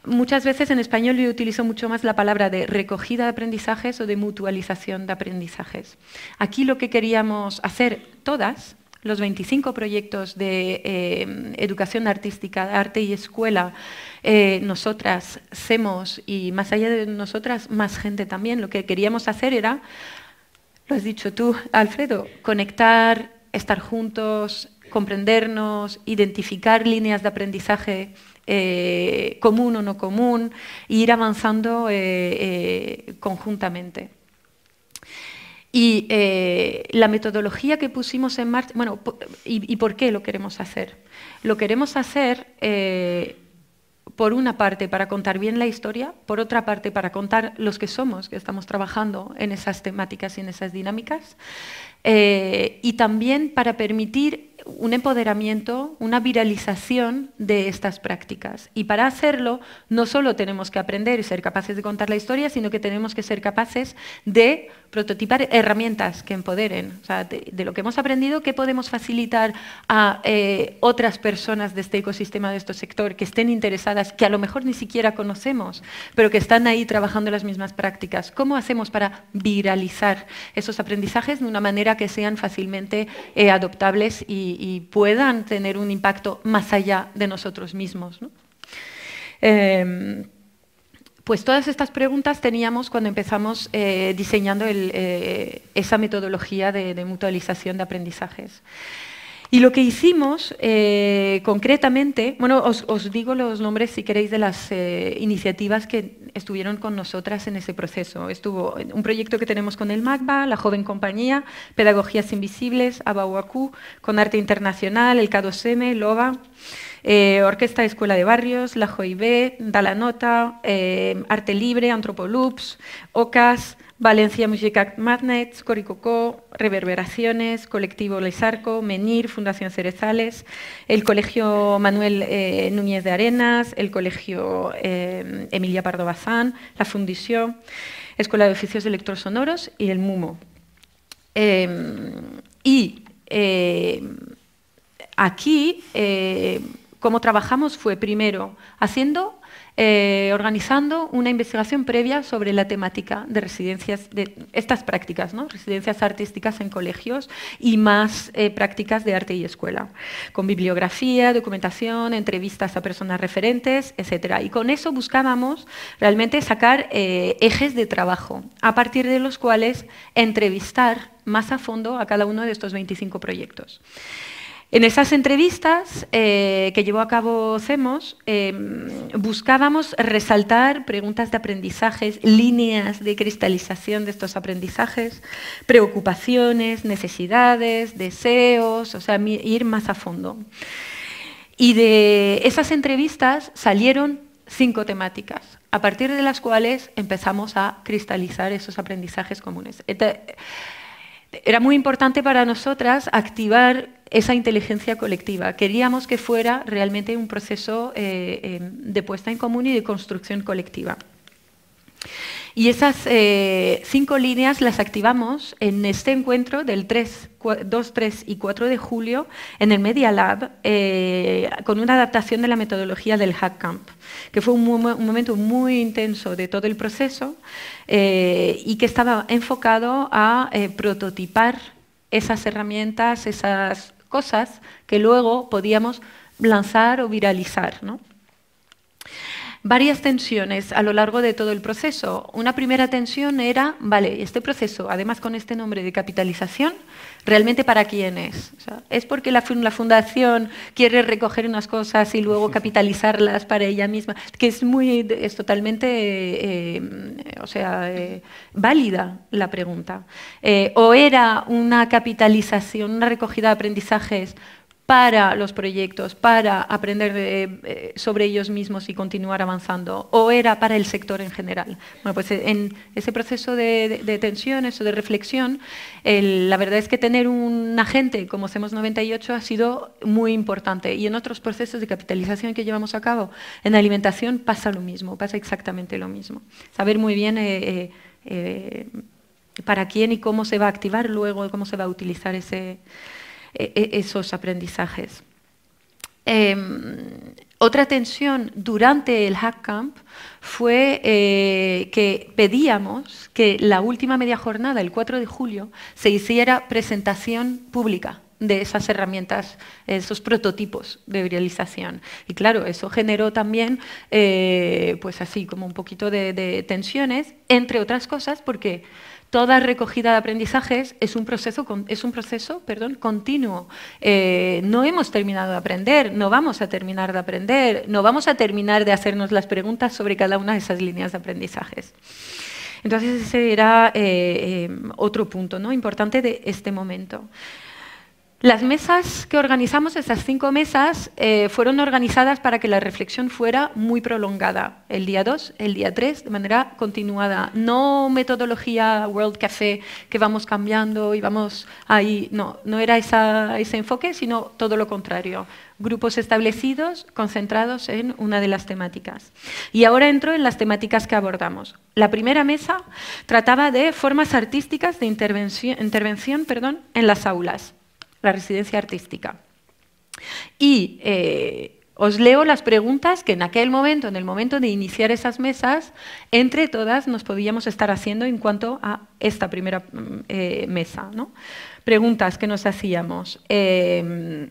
C: Muchas veces en español yo utilizo mucho más la palabra de recogida de aprendizajes o de mutualización de aprendizajes. Aquí lo que queríamos hacer todas, los 25 proyectos de eh, educación artística, arte y escuela, eh, nosotras, SEMOS y más allá de nosotras, más gente también, lo que queríamos hacer era, lo has dicho tú, Alfredo, conectar, estar juntos, comprendernos, identificar líneas de aprendizaje eh, común o no común, e ir avanzando eh, eh, conjuntamente. Y la metodología que pusimos en marcha, bueno, y, por qué lo queremos hacer? Lo queremos hacer por una parte para contar bien la historia, por otra parte para contar los que somos, que estamos trabajando en esas temáticas y en esas dinámicas, y también para permitir un empoderamiento, una viralización de estas prácticas. Y para hacerlo, no solo tenemos que aprender y ser capaces de contar la historia, sino que tenemos que ser capaces de prototipar herramientas que empoderen. O sea, de, lo que hemos aprendido, ¿qué podemos facilitar a eh, otras personas de este ecosistema, de este sector, que estén interesadas, que a lo mejor ni siquiera conocemos, pero que están ahí trabajando las mismas prácticas? ¿Cómo hacemos para viralizar esos aprendizajes de una manera que sean fácilmente eh, adoptables y y, puedan tener un impacto más allá de nosotros mismos. ¿no? Em, pues todas estas preguntas teníamos cuando empezamos eh, diseñando eh, esa metodología de, mutualización de aprendizajes. Y lo que hicimos eh, concretamente, bueno, os, digo los nombres si queréis de las eh, iniciativas que estuvieron con nosotras en ese proceso. Estuvo un proyecto que tenemos con el MACBA, la joven compañía, Pedagogías Invisibles, Abahuacú, con Arte Internacional, el k 2 LOBA, eh, Orquesta Escuela de Barrios, la JOIB, Da la Nota, Arte Libre, Antropolups, OCAS, Valencia Music Magnets, Coricoco, Reverberaciones, Colectivo Lesarco, Menir, Fundación Cerezales, el Colegio Manuel eh, Núñez de Arenas, el Colegio eh, Emilia Pardo Bazán, la Fundición, Escuela de Oficios de Electrosonoros y el MUMO. Eh, y aquí, cómo trabajamos fue primero haciendo eh, organizando una investigación previa sobre la temática de residencias, de estas prácticas, ¿no? residencias artísticas en colegios y más eh, prácticas de arte y escuela, con bibliografía, documentación, entrevistas a personas referentes, etc. Y con eso buscábamos realmente sacar eh, ejes de trabajo, a partir de los cuales entrevistar más a fondo a cada uno de estos 25 proyectos. En esas entrevistas eh, que llevó a cabo CEMOS, eh, buscábamos resaltar preguntas de aprendizajes, líneas de cristalización de estos aprendizajes, preocupaciones, necesidades, deseos, o sea, ir más a fondo. Y de esas entrevistas salieron cinco temáticas, a partir de las cuales empezamos a cristalizar esos aprendizajes comunes. Era muy importante para nosotras activar esa inteligencia colectiva. Queríamos que fuera realmente un proceso eh, em, de puesta en común y de construcción colectiva. Y esas eh, cinco líneas las activamos en este encuentro del 3, 2, 3 y 4 de julio en el Media Lab eh, con una adaptación de la metodología del Hack Camp, que fue un, momento muy intenso de todo el proceso y que estaba enfocado a prototipar esas herramientas, esas cosas que luego podíamos lanzar o viralizar. ¿no? varias tensiones a lo largo de todo el proceso. Una primera tensión era, vale, este proceso, además con este nombre de capitalización, ¿realmente para quién es? ¿Es porque la, fundación quiere recoger unas cosas y luego capitalizarlas para ella misma? Que es, muy, es totalmente eh, o sea, eh, válida la pregunta. Eh, ¿O era una capitalización, una recogida de aprendizajes? para los proyectos, para aprender eh, sobre ellos mismos y continuar avanzando, o era para el sector en general. Bueno, pues eh, en ese proceso de, tensión, de tensiones o de reflexión, la verdad es que tener un agente como hacemos 98 ha sido muy importante. Y en otros procesos de capitalización que llevamos a cabo, en alimentación pasa lo mismo, pasa exactamente lo mismo. Saber muy bien... Eh, para quién y cómo se va a activar luego, cómo se va a utilizar ese, e, e, esos aprendizajes. Em, otra tensión durante el hack camp fue eh, que pedíamos que la última media jornada, el 4 de julio, se hiciera presentación pública de esas herramientas, esos prototipos de viralización. Y claro, eso generó también, eh, pues así, como un poquito de tensiones, entre otras cosas, porque Toda recogida de aprendizajes es un proceso, es un proceso perdón, continuo. Eh, no hemos terminado de aprender, no vamos a terminar de aprender, no vamos a terminar de hacernos las preguntas sobre cada una de esas líneas de aprendizajes. Entonces ese era eh, eh, otro punto ¿no? importante de este momento. Las mesas que organizamos, esas cinco mesas, eh, fueron organizadas para que la reflexión fuera muy prolongada, el día 2, el día tres, de manera continuada. No metodología World Café que vamos cambiando y vamos ahí, no, no era ese enfoque, sino todo lo contrario. Grupos establecidos concentrados en una de las temáticas. Y ahora entro en las temáticas que abordamos. La primera mesa trataba de formas artísticas de intervención, en las aulas la residencia artística. Y eh, os leo las preguntas que en aquel momento, en el momento de iniciar esas mesas, entre todas nos podíamos estar haciendo en cuanto a esta primera mm, eh, mesa. Preguntas que nos hacíamos. Em,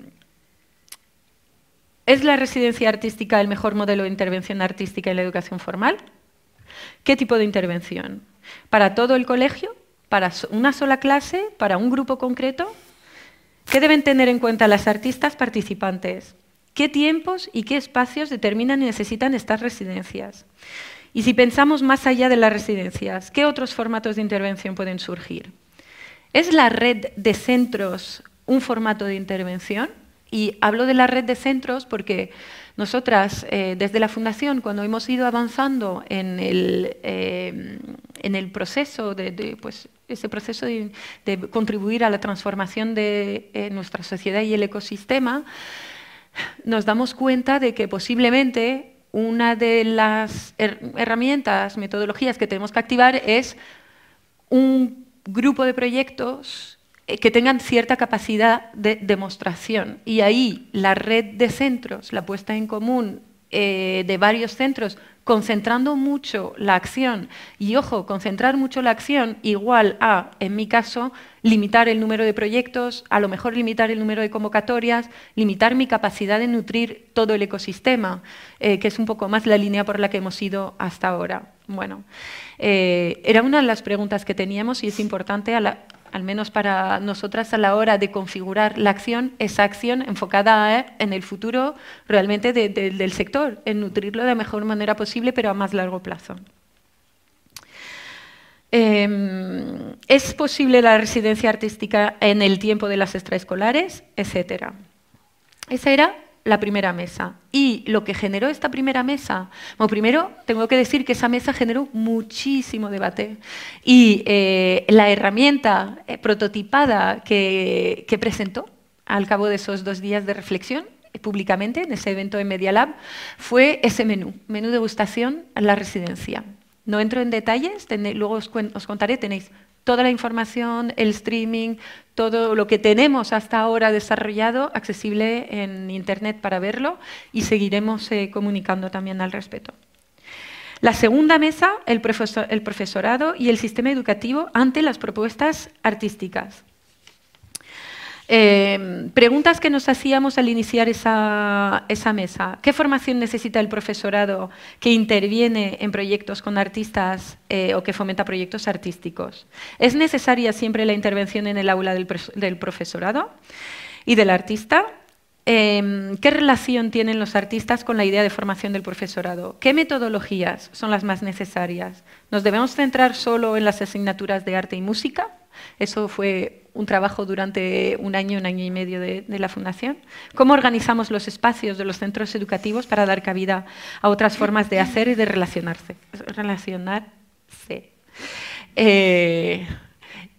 C: ¿Es la residencia artística el mejor modelo de intervención artística en la educación formal? ¿Qué tipo de intervención? ¿Para todo el colegio? ¿Para una sola clase? ¿Para un grupo concreto? ¿Qué deben tener en cuenta las artistas participantes? ¿Qué tiempos y qué espacios determinan y necesitan estas residencias? Y si pensamos más allá de las residencias, ¿qué otros formatos de intervención pueden surgir? ¿Es la red de centros un formato de intervención? Y hablo de la red de centros porque nosotras, eh, desde la Fundación, cuando hemos ido avanzando en el... Eh, en el proceso de, pues, ese proceso de, contribuir a la transformación de eh, nuestra sociedad y el ecosistema, nos damos cuenta de que posiblemente una de las herramientas, metodologías que tenemos que activar es un grupo de proyectos eh, que tengan cierta capacidad de demostración. Y ahí la red de centros, la puesta en común, eh, de varios centros, concentrando mucho la acción. Y ojo, concentrar mucho la acción igual a, en mi caso, limitar el número de proyectos, a lo mejor limitar el número de convocatorias, limitar mi capacidad de nutrir todo el ecosistema, eh, que es un poco más la línea por la que hemos ido hasta ahora. Bueno, eh, era una de las preguntas que teníamos y es importante a la, al menos para nosotras a la hora de configurar la acción, esa acción enfocada eh, en el futuro realmente del sector, en nutrirlo de la mejor manera posible, pero a más largo plazo. Em, ¿Es posible la residencia artística en el tiempo de las extraescolares? Etcétera. Esa era la primera mesa. Y lo que generó esta primera mesa, bueno, primero tengo que decir que esa mesa generó muchísimo debate. Y eh, la herramienta eh, prototipada que, presentó al cabo de esos dos días de reflexión eh, públicamente en ese evento de Media Lab fue ese menú, menú degustación en la residencia. No entro en detalles, luego os, contaré, tenéis toda la información, el streaming, todo lo que tenemos hasta ahora desarrollado accesible en Internet para verlo y seguiremos eh, comunicando también al respecto. La segunda mesa, el profesorado y el sistema educativo ante las propuestas artísticas. Em, preguntas que nos hacíamos al iniciar esa, mesa. ¿Qué formación necesita el profesorado que interviene en proyectos con artistas eh, o que fomenta proyectos artísticos? ¿Es necesaria siempre la intervención en el aula del profesorado y del artista? Em, ¿Qué relación tienen los artistas con la idea de formación del profesorado? ¿Qué metodologías son las más necesarias? ¿Nos debemos centrar solo en las asignaturas de arte y música? Eso fue un trabajo durante un año, un año y medio de, la Fundación. ¿Cómo organizamos los espacios de los centros educativos para dar cabida a otras formas de hacer y de relacionarse? relacionarse. Eh,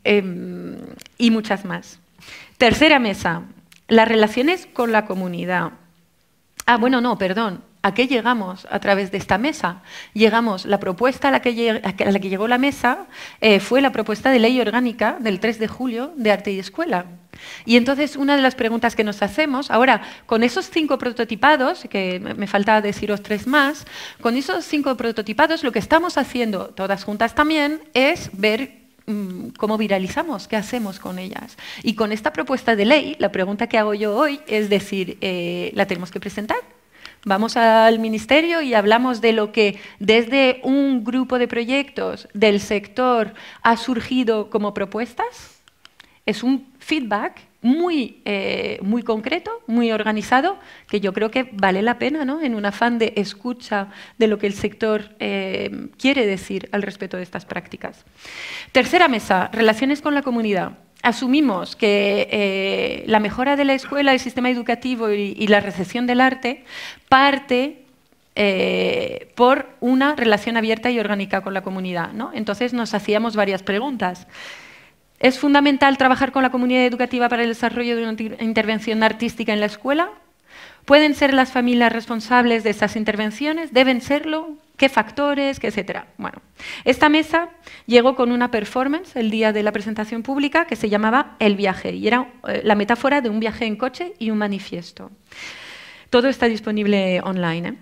C: em, y muchas más. Tercera mesa, las relaciones con la comunidad. Ah, bueno, no, perdón. ¿A qué llegamos a través de esta mesa? Llegamos, la propuesta a la que, a la llegó la mesa eh, fue la propuesta de ley orgánica del 3 de julio de arte y escuela. Y entonces una de las preguntas que nos hacemos, ahora, con esos cinco prototipados, que me faltaba deciros tres más, con esos cinco prototipados lo que estamos haciendo todas juntas también es ver Mm, cómo viralizamos, qué hacemos con ellas. Y con esta propuesta de ley, la pregunta que hago yo hoy es decir, eh, ¿la tenemos que presentar? Vamos al ministerio y hablamos de lo que desde un grupo de proyectos del sector ha surgido como propuestas. Es un feedback muy, eh, muy concreto, muy organizado, que yo creo que vale la pena, En un afán de escucha de lo que el sector eh, quiere decir al respecto de estas prácticas. Tercera mesa, relaciones con la comunidad. Asumimos que eh, la mejora de la escuela, el sistema educativo y, la recepción del arte parte por una relación abierta y orgánica con la comunidad. Entonces nos hacíamos varias preguntas. ¿Es fundamental trabajar con la comunidad educativa para el desarrollo de una intervención artística en la escuela? ¿Pueden ser las familias responsables de estas intervenciones? ¿Deben serlo? ¿Qué factores? ¿Qué etcétera? Bueno, esta mesa llegó con una performance el día de la presentación pública que se llamaba El viaje y era eh, la metáfora de un viaje en coche y un manifiesto. Todo está disponible online. ¿eh?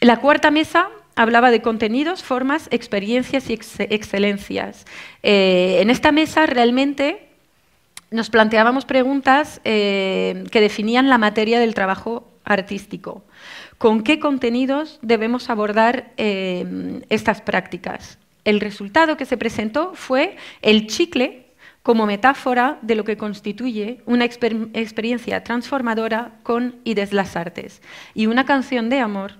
C: La cuarta mesa hablaba de contenidos, formas, experiencias y excelencias. Eh, en esta mesa realmente nos planteábamos preguntas eh, que definían la materia del trabajo artístico. ¿Con qué contenidos debemos abordar eh, estas prácticas? El resultado que se presentó fue el chicle como metáfora de lo que constituye una experiencia transformadora con y desde las artes y una canción de amor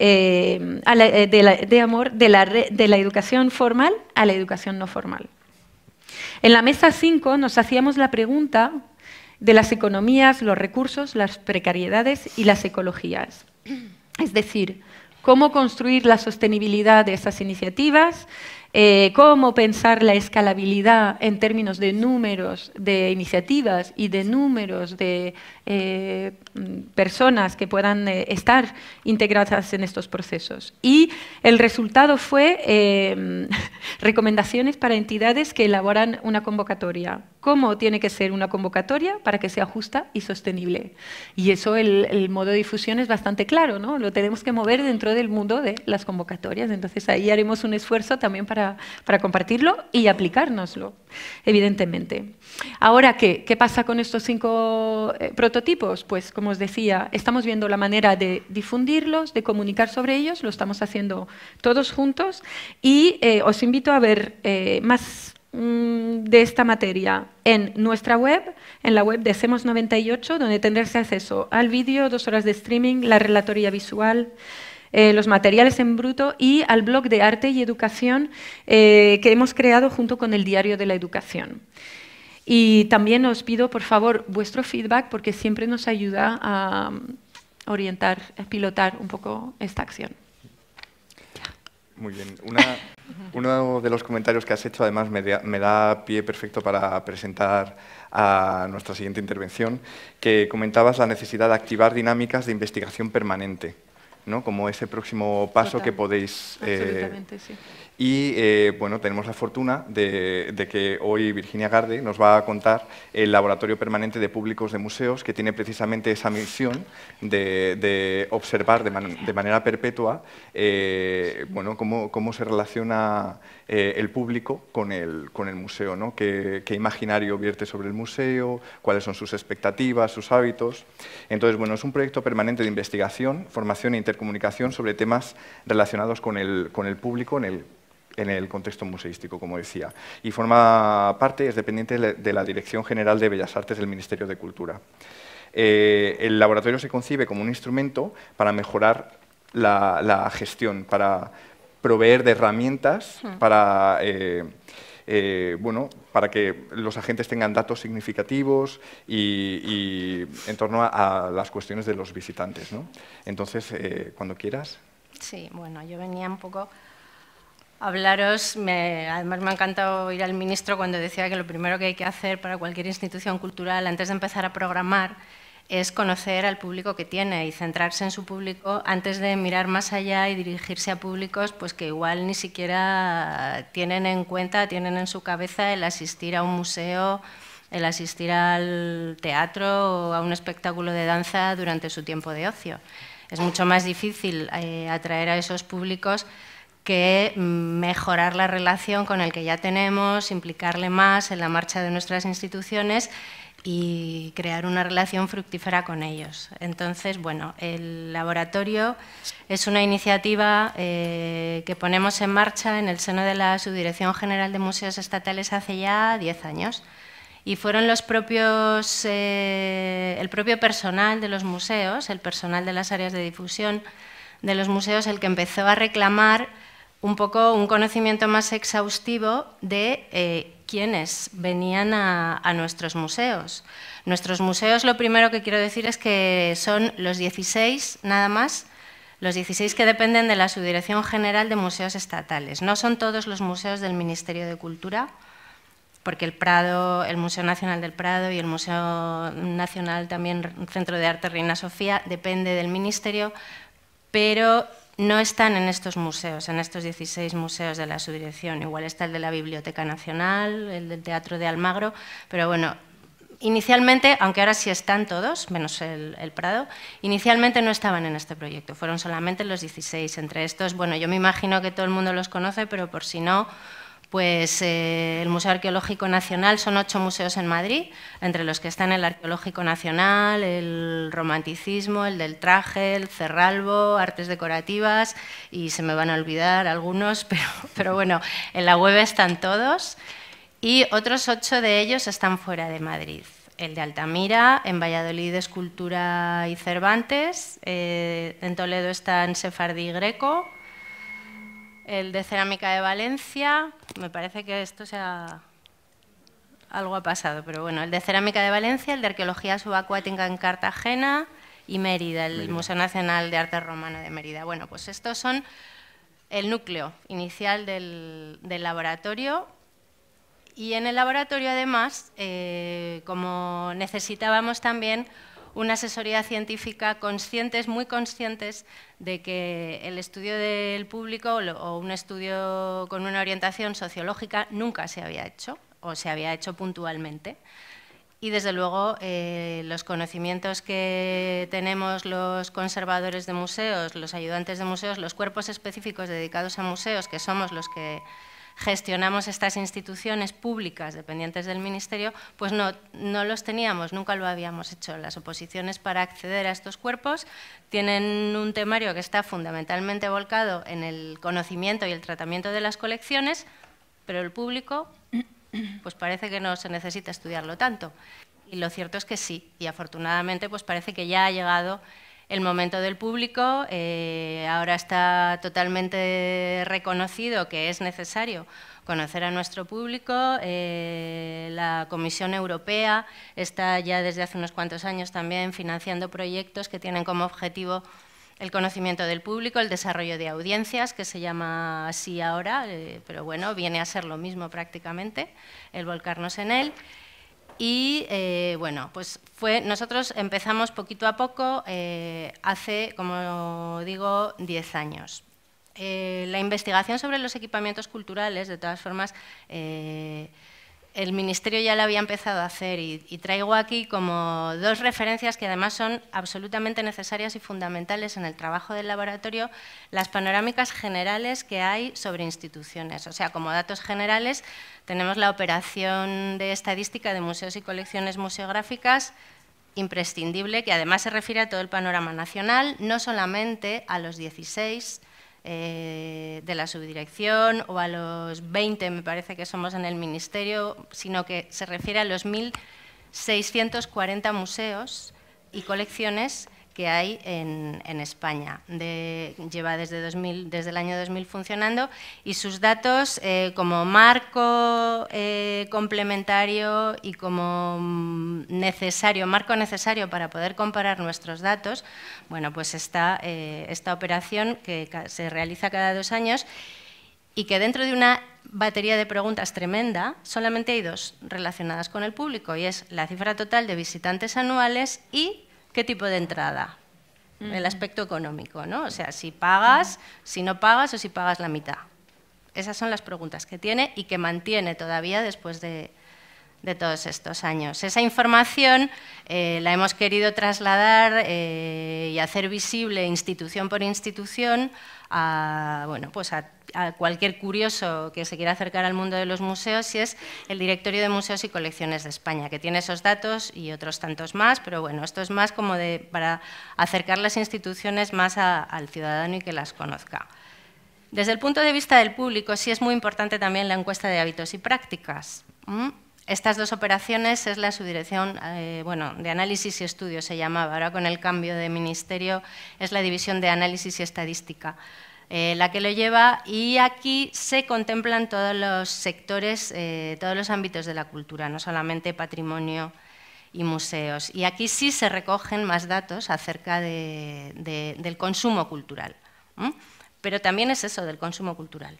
C: eh, eh, de, la, amor de la, de la educación formal a la educación no formal. En la mesa 5 nos hacíamos la pregunta de las economías, los recursos, las precariedades y las ecologías. Es decir, cómo construir la sostenibilidad de estas iniciativas, eh, cómo pensar la escalabilidad en términos de números de iniciativas y de números de eh, personas que puedan eh, estar integradas en estos procesos. Y el resultado fue em, recomendaciones para entidades que elaboran una convocatoria. ¿Cómo tiene que ser una convocatoria para que sea justa y sostenible? Y eso el modo de difusión es bastante claro, ¿no? Lo tenemos que mover dentro del mundo de las convocatorias. Entonces ahí haremos un esfuerzo también para para, compartirlo y aplicárnoslo, evidentemente. Ahora, ¿qué? ¿qué pasa con estos cinco eh, prototipos? Pues, como os decía, estamos viendo la manera de difundirlos, de comunicar sobre ellos, lo estamos haciendo todos juntos y eh, os invito a ver eh, más mm, de esta materia en nuestra web, en la web de CEMOS 98 donde tendréis acceso al vídeo, dos horas de streaming, la relatoría visual, eh, los materiales en bruto y al blog de arte y educación eh, que hemos creado junto con el Diario de la Educación. Y también os pido, por favor, vuestro feedback porque siempre nos ayuda a mm, orientar, a pilotar un poco esta acción.
A: Muy bien. uno de los comentarios que has hecho, además, me, da pie perfecto para presentar a nuestra siguiente intervención, que comentabas la necesidad de activar dinámicas de investigación permanente como ese próximo paso que podéis... Eh, Absolutamente, sí. Y eh, bueno, tenemos la fortuna de, que hoy Virginia Garde nos va a contar el Laboratorio Permanente de Públicos de Museos, que tiene precisamente esa misión de, observar de, manera perpetua eh, bueno, cómo, cómo se relaciona eh, el público con el, museo, ¿no? ¿Qué, imaginario vierte sobre el museo, cuáles son sus expectativas, sus hábitos. Entonces, bueno, es un proyecto permanente de investigación, formación e intercomunicación sobre temas relacionados con el, público en el en el contexto museístico, como decía, y forma parte, es dependiente de la Dirección General de Bellas Artes del Ministerio de Cultura. Eh, el laboratorio se concibe como un instrumento para mejorar la, la gestión, para, proveer de herramientas para, eh, eh, bueno, para que los agentes tengan datos significativos y, en torno a, las cuestiones de los visitantes. Entonces, eh, cuando quieras.
D: Sí, bueno, yo venía un poco a hablaros, además me ha encantado oír al ministro cuando decía que lo primero que hay que hacer para cualquier institución cultural antes de empezar a programar es conocer al público que tiene y centrarse en su público antes de mirar más allá y dirigirse a públicos pues que igual ni siquiera tienen en cuenta, tienen en su cabeza el asistir a un museo, el asistir al teatro o a un espectáculo de danza durante su tiempo de ocio. Es mucho más difícil eh, atraer a esos públicos que mejorar la relación con el que ya tenemos, implicarle más en la marcha de nuestras instituciones y crear una relación fructífera con ellos. Entonces, bueno, el laboratorio es una iniciativa eh, que ponemos en marcha en el seno de la Subdirección General de Museos Estatales hace ya 10 años. Y fueron los propios, eh, el propio personal de los museos, el personal de las áreas de difusión de los museos, el que empezó a reclamar un poco un conocimiento más exhaustivo de eh, quiénes venían a, nuestros museos. Nuestros museos, lo primero que quiero decir es que son los 16, nada más, los 16 que dependen de la Subdirección General de Museos Estatales. No son todos los museos del Ministerio de Cultura, porque el Prado, el Museo Nacional del Prado y el Museo Nacional también Centro de Arte Reina Sofía depende del Ministerio, pero no están en estos museos, en estos 16 museos de la subdirección. Igual está el de la Biblioteca Nacional, el del Teatro de Almagro, pero bueno, inicialmente, aunque ahora sí están todos, menos el, Prado, inicialmente no estaban en este proyecto, fueron solamente los 16. Entre estos, bueno, yo me imagino que todo el mundo los conoce, pero por si no, pues eh, el Museo Arqueológico Nacional son ocho museos en Madrid, entre los que están el Arqueológico Nacional, el Romanticismo, el del Traje, el Cerralbo, Artes Decorativas y se me van a olvidar algunos, pero, bueno, en la web están todos y otros ocho de ellos están fuera de Madrid. El de Altamira, en Valladolid Escultura y Cervantes, eh, en Toledo están Sefardí y Greco, el de Cerámica de Valencia, me parece que esto sea... Algo ha pasado, pero bueno, el de Cerámica de Valencia, el de Arqueología Subacuática en Cartagena y Mérida, el Museo Nacional de Arte Romano de Mérida. Bueno, pues estos son el núcleo inicial del, laboratorio y en el laboratorio además, eh, como necesitábamos también una asesoría científica conscientes, muy conscientes de que el estudio del público o un estudio con una orientación sociológica nunca se había hecho o se había hecho puntualmente. Y desde luego eh, los conocimientos que tenemos los conservadores de museos, los ayudantes de museos, los cuerpos específicos dedicados a museos, que somos los que gestionamos estas instituciones públicas dependientes del Ministerio, pues no, no los teníamos, nunca lo habíamos hecho. Las oposiciones para acceder a estos cuerpos tienen un temario que está fundamentalmente volcado en el conocimiento y el tratamiento de las colecciones, pero el público pues parece que no se necesita estudiarlo tanto. Y lo cierto es que sí, y afortunadamente pues parece que ya ha llegado el momento del público. Eh, ahora está totalmente reconocido que es necesario conocer a nuestro público. Eh, la Comisión Europea está ya desde hace unos cuantos años también financiando proyectos que tienen como objetivo el conocimiento del público, el desarrollo de audiencias, que se llama así ahora, eh, pero bueno, viene a ser lo mismo prácticamente, el volcarnos en él. Y eh, bueno, pues fue, nosotros empezamos poquito a poco eh, hace, como digo, 10 años. Eh, la investigación sobre los equipamientos culturales, de todas formas, el Ministerio ya lo había empezado a hacer y, traigo aquí como dos referencias que además son absolutamente necesarias y fundamentales en el trabajo del laboratorio, las panorámicas generales que hay sobre instituciones. O sea, como datos generales tenemos la operación de estadística de museos y colecciones museográficas imprescindible, que además se refiere a todo el panorama nacional, no solamente a los 16 eh, de la subdirección o a los 20, me parece que somos en el Ministerio, sino que se refiere a los 1.640 museos y colecciones que hay en, España. lleva desde, el año 2000 funcionando y sus datos eh, como marco eh, complementario y como mm, necesario, marco necesario para poder comparar nuestros datos, bueno, pues está eh, esta operación que se realiza cada dos años y que dentro de una batería de preguntas tremenda, solamente hay dos relacionadas con el público, y es la cifra total de visitantes anuales y ¿Qué tipo de entrada? El aspecto económico, ¿no? O sea, si pagas, si no pagas o si pagas la mitad. Esas son las preguntas que tiene y que mantiene todavía después de, todos estos años. Esa información eh, la hemos querido trasladar eh, y hacer visible institución por institución a, bueno, pues a, cualquier curioso que se quiera acercar al mundo de los museos y es el Directorio de Museos y Colecciones de España, que tiene esos datos y otros tantos más, pero bueno, esto es más como de, para acercar las instituciones más al ciudadano y que las conozca. Desde el punto de vista del público, sí es muy importante también la encuesta de hábitos y prácticas. Estas dos operaciones es la subdirección eh, bueno, de análisis y estudios, se llamaba. Ahora con el cambio de ministerio es la división de análisis y estadística. Eh, la que lo lleva, y aquí se contemplan todos los sectores, eh, todos los ámbitos de la cultura, no solamente patrimonio y museos. Y aquí sí se recogen más datos acerca del consumo cultural, pero también es eso, del consumo cultural.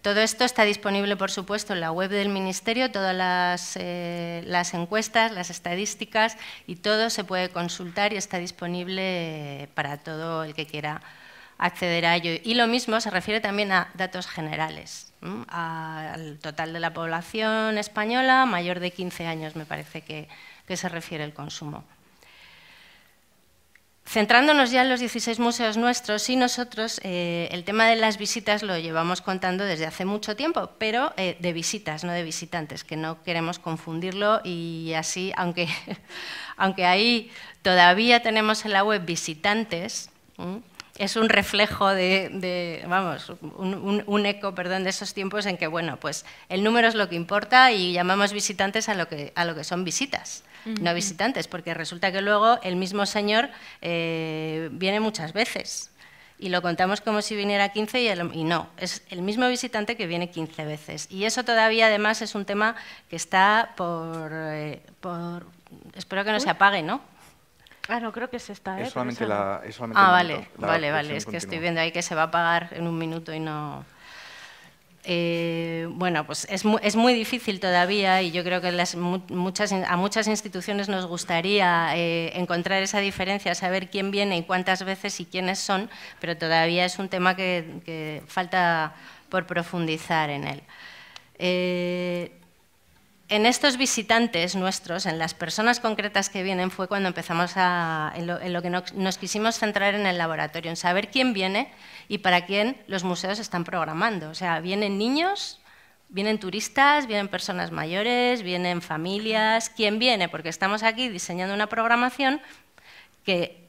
D: Todo esto está disponible, por supuesto, en la web del Ministerio, todas las, eh, las, encuestas, las estadísticas y todo se puede consultar y está disponible para todo el que quiera acceder a ello. Y lo mismo se refiere también a datos generales, al total de la población española mayor de 15 años, me parece que, se refiere el consumo. Centrándonos ya en los 16 museos nuestros, y nosotros eh, el tema de las visitas lo llevamos contando desde hace mucho tiempo, pero eh, de visitas, no de visitantes, que no queremos confundirlo y así, aunque, aunque ahí todavía tenemos en la web visitantes, es un reflejo de, vamos, un, eco, perdón, de esos tiempos en que, bueno, pues el número es lo que importa y llamamos visitantes a lo que, a lo que son visitas, no visitantes, porque resulta que luego el mismo señor eh, viene muchas veces y lo contamos como si viniera 15 y, y, no, es el mismo visitante que viene 15 veces. Y eso todavía además es un tema que está por... Eh, espero que no se apague, ¿no? Ah, creo que es esta. ¿eh? Es solamente la. ah, vale, vale, vale. Es que estoy viendo ahí que se va a pagar en un minuto y no. Eh, bueno, pues es muy, es muy, difícil todavía y yo creo que las, muchas, a muchas instituciones nos gustaría eh, encontrar esa diferencia, saber quién viene y cuántas veces y quiénes son, pero todavía es un tema que, falta por profundizar en él. Eh, en estos visitantes nuestros, en las personas concretas que vienen, fue cuando empezamos a, en, lo, que nos, nos, quisimos centrar en el laboratorio, en saber quién viene y para quién los museos están programando. O sea, vienen niños, vienen turistas, vienen personas mayores, vienen familias, ¿quién viene? Porque estamos aquí diseñando una programación que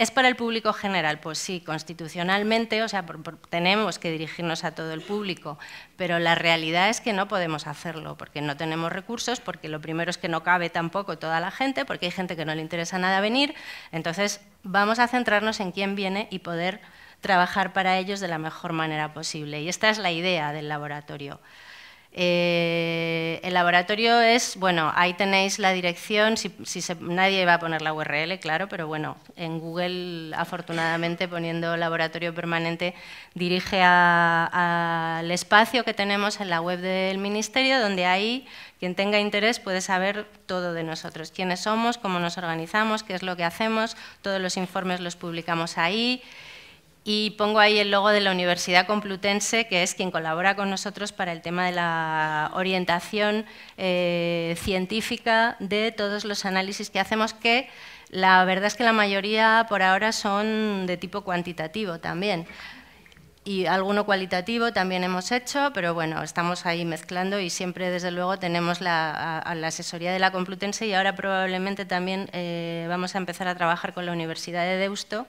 D: ¿Es para el público general? Pues sí, constitucionalmente, o sea, tenemos que dirigirnos a todo el público, pero la realidad es que no podemos hacerlo, porque no tenemos recursos, porque lo primero es que no cabe tampoco toda la gente, porque hay gente que no le interesa nada venir, entonces vamos a centrarnos en quién viene y poder trabajar para ellos de la mejor manera posible. Y esta es la idea del laboratorio. Eh, el laboratorio es, bueno, ahí tenéis la dirección, si, nadie va a poner la URL, claro, pero bueno, en Google afortunadamente poniendo laboratorio permanente dirige al espacio que tenemos en la web del Ministerio, donde ahí quien tenga interés puede saber todo de nosotros, quiénes somos, cómo nos organizamos, qué es lo que hacemos, todos los informes los publicamos ahí y pongo ahí el logo de la Universidad Complutense, que es quien colabora con nosotros para el tema de la orientación eh, científica de todos los análisis que hacemos, que la verdad es que la mayoría por ahora son de tipo cuantitativo también. Y alguno cualitativo también hemos hecho, pero bueno, estamos ahí mezclando y siempre, desde luego, tenemos la, asesoría de la Complutense y ahora probablemente también eh, vamos a empezar a trabajar con la Universidad de Deusto,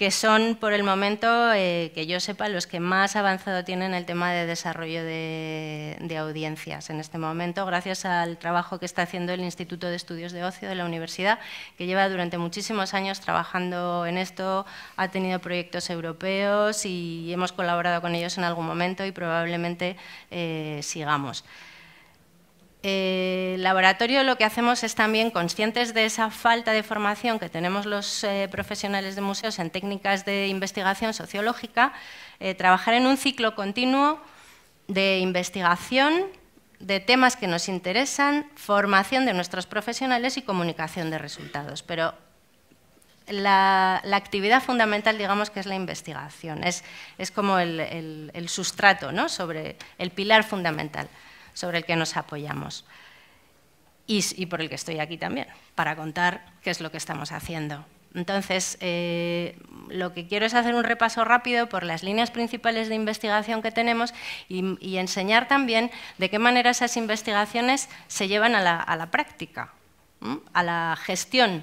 D: que son por el momento, eh, que yo sepa, los que más avanzado tienen el tema de desarrollo de, audiencias en este momento, gracias al trabajo que está haciendo el Instituto de Estudios de Ocio de la Universidad, que lleva durante muchísimos años trabajando en esto, ha tenido proyectos europeos y hemos colaborado con ellos en algún momento y probablemente eh, sigamos. Eh, el laboratorio lo que hacemos es también, conscientes de esa falta de formación que tenemos los eh, profesionales de museos en técnicas de investigación sociológica, eh, trabajar en un ciclo continuo de investigación de temas que nos interesan, formación de nuestros profesionales y comunicación de resultados. Pero la, actividad fundamental, digamos, que es la investigación, es, como el, sustrato, sobre el pilar fundamental sobre el que nos apoyamos y, por el que estoy aquí también, para contar qué es lo que estamos haciendo. Entonces, eh, lo que quiero es hacer un repaso rápido por las líneas principales de investigación que tenemos y, enseñar también de qué manera esas investigaciones se llevan a la, práctica, a la gestión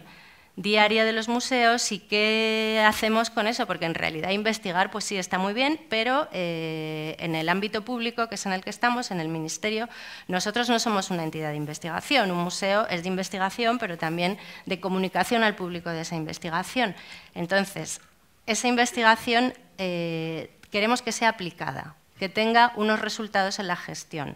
D: diaria de los museos y qué hacemos con eso, porque en realidad investigar, pues sí, está muy bien, pero eh, en el ámbito público, que es en el que estamos, en el Ministerio, nosotros no somos una entidad de investigación, un museo es de investigación, pero también de comunicación al público de esa investigación. Entonces, esa investigación eh, queremos que sea aplicada, que tenga unos resultados en la gestión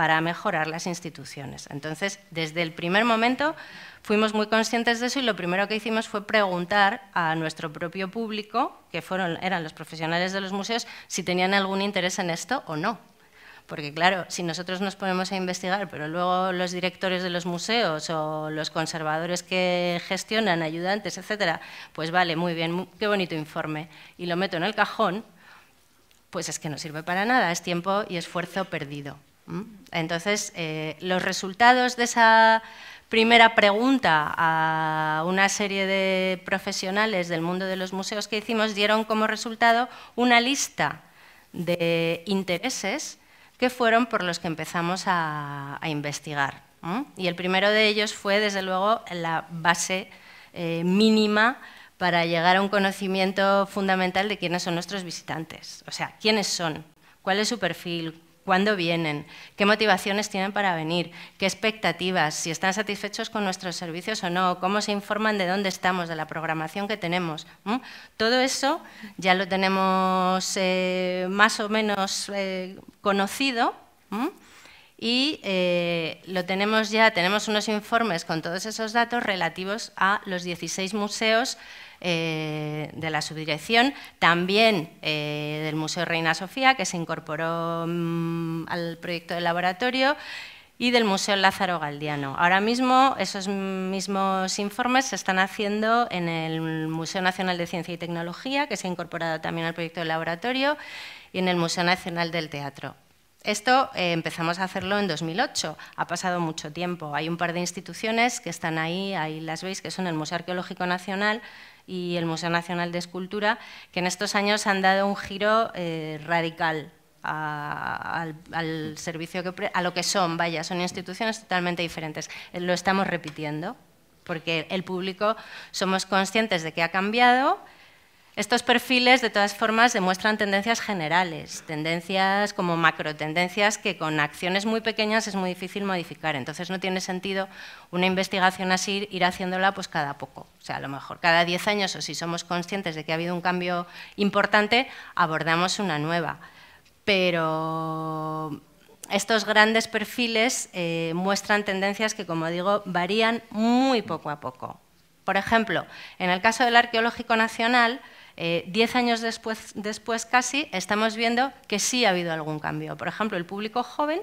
D: para mejorar las instituciones. Entonces, desde el primer momento fuimos muy conscientes de eso y lo primero que hicimos fue preguntar a nuestro propio público, que fueron, eran los profesionales de los museos, si tenían algún interés en esto o no. Porque claro, si nosotros nos ponemos a investigar, pero luego los directores de los museos o los conservadores que gestionan, ayudantes, etcétera, pues vale, muy bien, qué bonito informe, y lo meto en el cajón, pues es que no sirve para nada, es tiempo y esfuerzo perdido. Entonces, eh, los resultados de esa primera pregunta a una serie de profesionales del mundo de los museos que hicimos dieron como resultado una lista de intereses que fueron por los que empezamos a, investigar. Y el primero de ellos fue, desde luego, la base eh, mínima para llegar a un conocimiento fundamental de quiénes son nuestros visitantes. O sea, quiénes son, cuál es su perfil, cuándo vienen, qué motivaciones tienen para venir, qué expectativas, si están satisfechos con nuestros servicios o no, cómo se informan de dónde estamos, de la programación que tenemos. Todo eso ya lo tenemos eh, más o menos eh, conocido. y eh, lo tenemos ya, tenemos unos informes con todos esos datos relativos a los 16 museos eh, de la subdirección, también eh, del Museo Reina Sofía, que se incorporó mm, al proyecto de laboratorio, y del Museo Lázaro Galdiano. Ahora mismo esos mismos informes se están haciendo en el Museo Nacional de Ciencia y Tecnología, que se ha incorporado también al proyecto de laboratorio, y en el Museo Nacional del Teatro. Esto eh, empezamos a hacerlo en 2008, ha pasado mucho tiempo. Hay un par de instituciones que están ahí, ahí las veis, que son el Museo Arqueológico Nacional, y el Museo Nacional de Escultura, que en estos años han dado un giro eh, radical al, servicio que a lo que son, vaya, son instituciones totalmente diferentes. Eh, lo estamos repitiendo porque el público somos conscientes de que ha cambiado estos perfiles, de todas formas, demuestran tendencias generales, tendencias como macro, tendencias que con acciones muy pequeñas es muy difícil modificar. Entonces no tiene sentido una investigación así ir haciéndola pues cada poco. O sea, a lo mejor cada diez años o si somos conscientes de que ha habido un cambio importante, abordamos una nueva. Pero estos grandes perfiles eh, muestran tendencias que, como digo, varían muy poco a poco. Por ejemplo, en el caso del Arqueológico Nacional, eh, diez años después, después casi, estamos viendo que sí ha habido algún cambio. Por ejemplo, el público joven,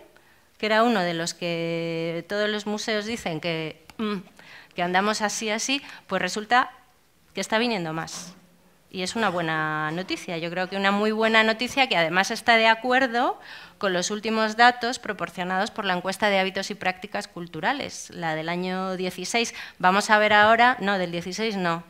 D: que era uno de los que todos los museos dicen que, mm, que andamos así, así, pues resulta que está viniendo más. Y es una buena noticia, yo creo que una muy buena noticia que además está de acuerdo con los últimos datos proporcionados por la encuesta de hábitos y prácticas culturales, la del año 16. Vamos a ver ahora, no, del 16 no,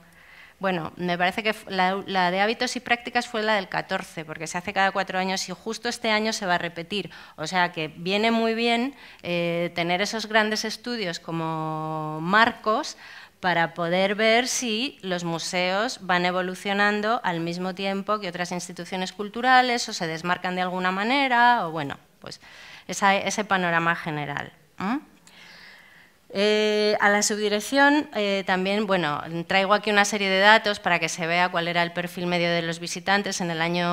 D: bueno, me parece que la, de hábitos y prácticas fue la del 14, porque se hace cada cuatro años y justo este año se va a repetir. O sea que viene muy bien eh, tener esos grandes estudios como marcos para poder ver si los museos van evolucionando al mismo tiempo que otras instituciones culturales o se desmarcan de alguna manera o bueno, pues ese panorama general. Eh, a la subdirección eh, también, bueno, traigo aquí una serie de datos para que se vea cuál era el perfil medio de los visitantes en el año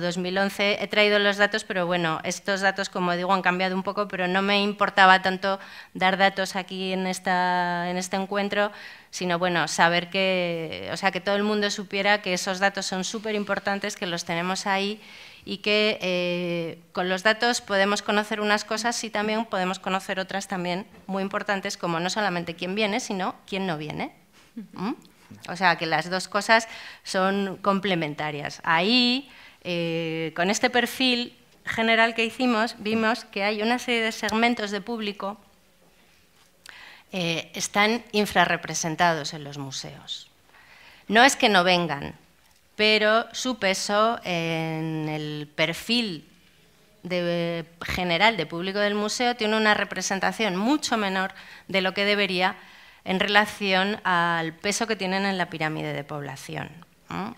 D: 2011. He traído los datos, pero bueno, estos datos, como digo, han cambiado un poco, pero no me importaba tanto dar datos aquí en, esta, en este encuentro, sino bueno, saber que, o sea, que todo el mundo supiera que esos datos son súper importantes, que los tenemos ahí y que eh, con los datos podemos conocer unas cosas y también podemos conocer otras también muy importantes, como no solamente quién viene, sino quién no viene. ¿Mm? O sea, que las dos cosas son complementarias. Ahí, eh, con este perfil general que hicimos, vimos que hay una serie de segmentos de público que eh, están infrarrepresentados en los museos. No es que no vengan, pero su peso en el perfil general de público del museo tiene una representación mucho menor de lo que debería en relación al peso que tienen en la pirámide de población.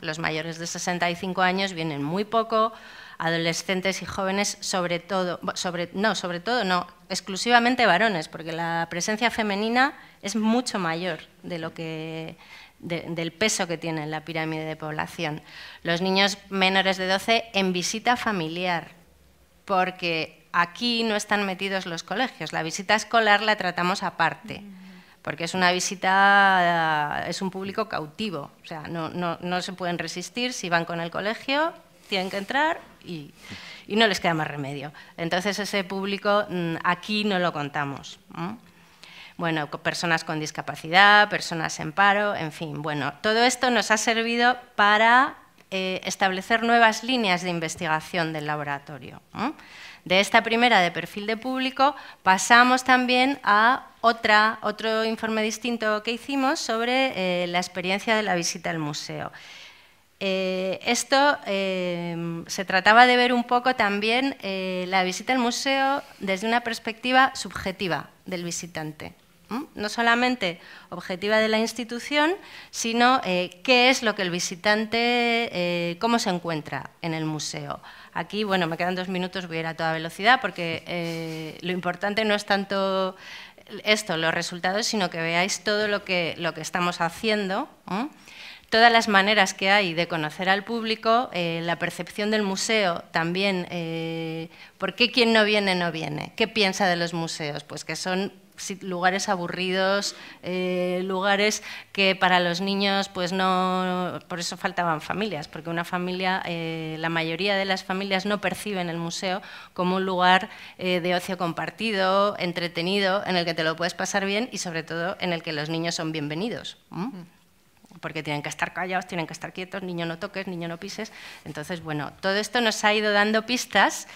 D: Los mayores de 65 años vienen muy poco, adolescentes y jóvenes sobre todo, sobre, no, sobre todo no, exclusivamente varones, porque la presencia femenina es mucho mayor de lo que del peso que tiene la pirámide de población. Los niños menores de 12 en visita familiar, porque aquí no están metidos los colegios. La visita escolar la tratamos aparte, porque es una visita, es un público cautivo, o sea, no, se pueden resistir si van con el colegio, tienen que entrar y, no les queda más remedio. Entonces ese público mm, aquí no lo contamos bueno, personas con discapacidad, personas en paro, en fin, bueno, todo esto nos ha servido para eh, establecer nuevas líneas de investigación del laboratorio. De esta primera de perfil de público pasamos también a otra, otro informe distinto que hicimos sobre eh, la experiencia de la visita al museo. Eh, esto se trataba de ver un poco también la visita al museo desde una perspectiva subjetiva del visitante. No solamente objetiva de la institución, sino eh, qué es lo que el visitante, eh, cómo se encuentra en el museo. Aquí, bueno, me quedan dos minutos, voy a ir a toda velocidad, porque eh, lo importante no es tanto esto, los resultados, sino que veáis todo lo que, lo que estamos haciendo, todas las maneras que hay de conocer al público, la percepción del museo también, por qué quien no viene no viene, qué piensa de los museos, pues que son lugares aburridos, eh, lugares que para los niños, pues no, por eso faltaban familias, porque una familia, eh, la mayoría de las familias no perciben el museo como un lugar eh, de ocio compartido, entretenido, en el que te lo puedes pasar bien y sobre todo en el que los niños son bienvenidos. Mm. porque tienen que estar callados, tienen que estar quietos, niño no toques, niño no pises. Entonces, bueno, todo esto nos ha ido dando pistas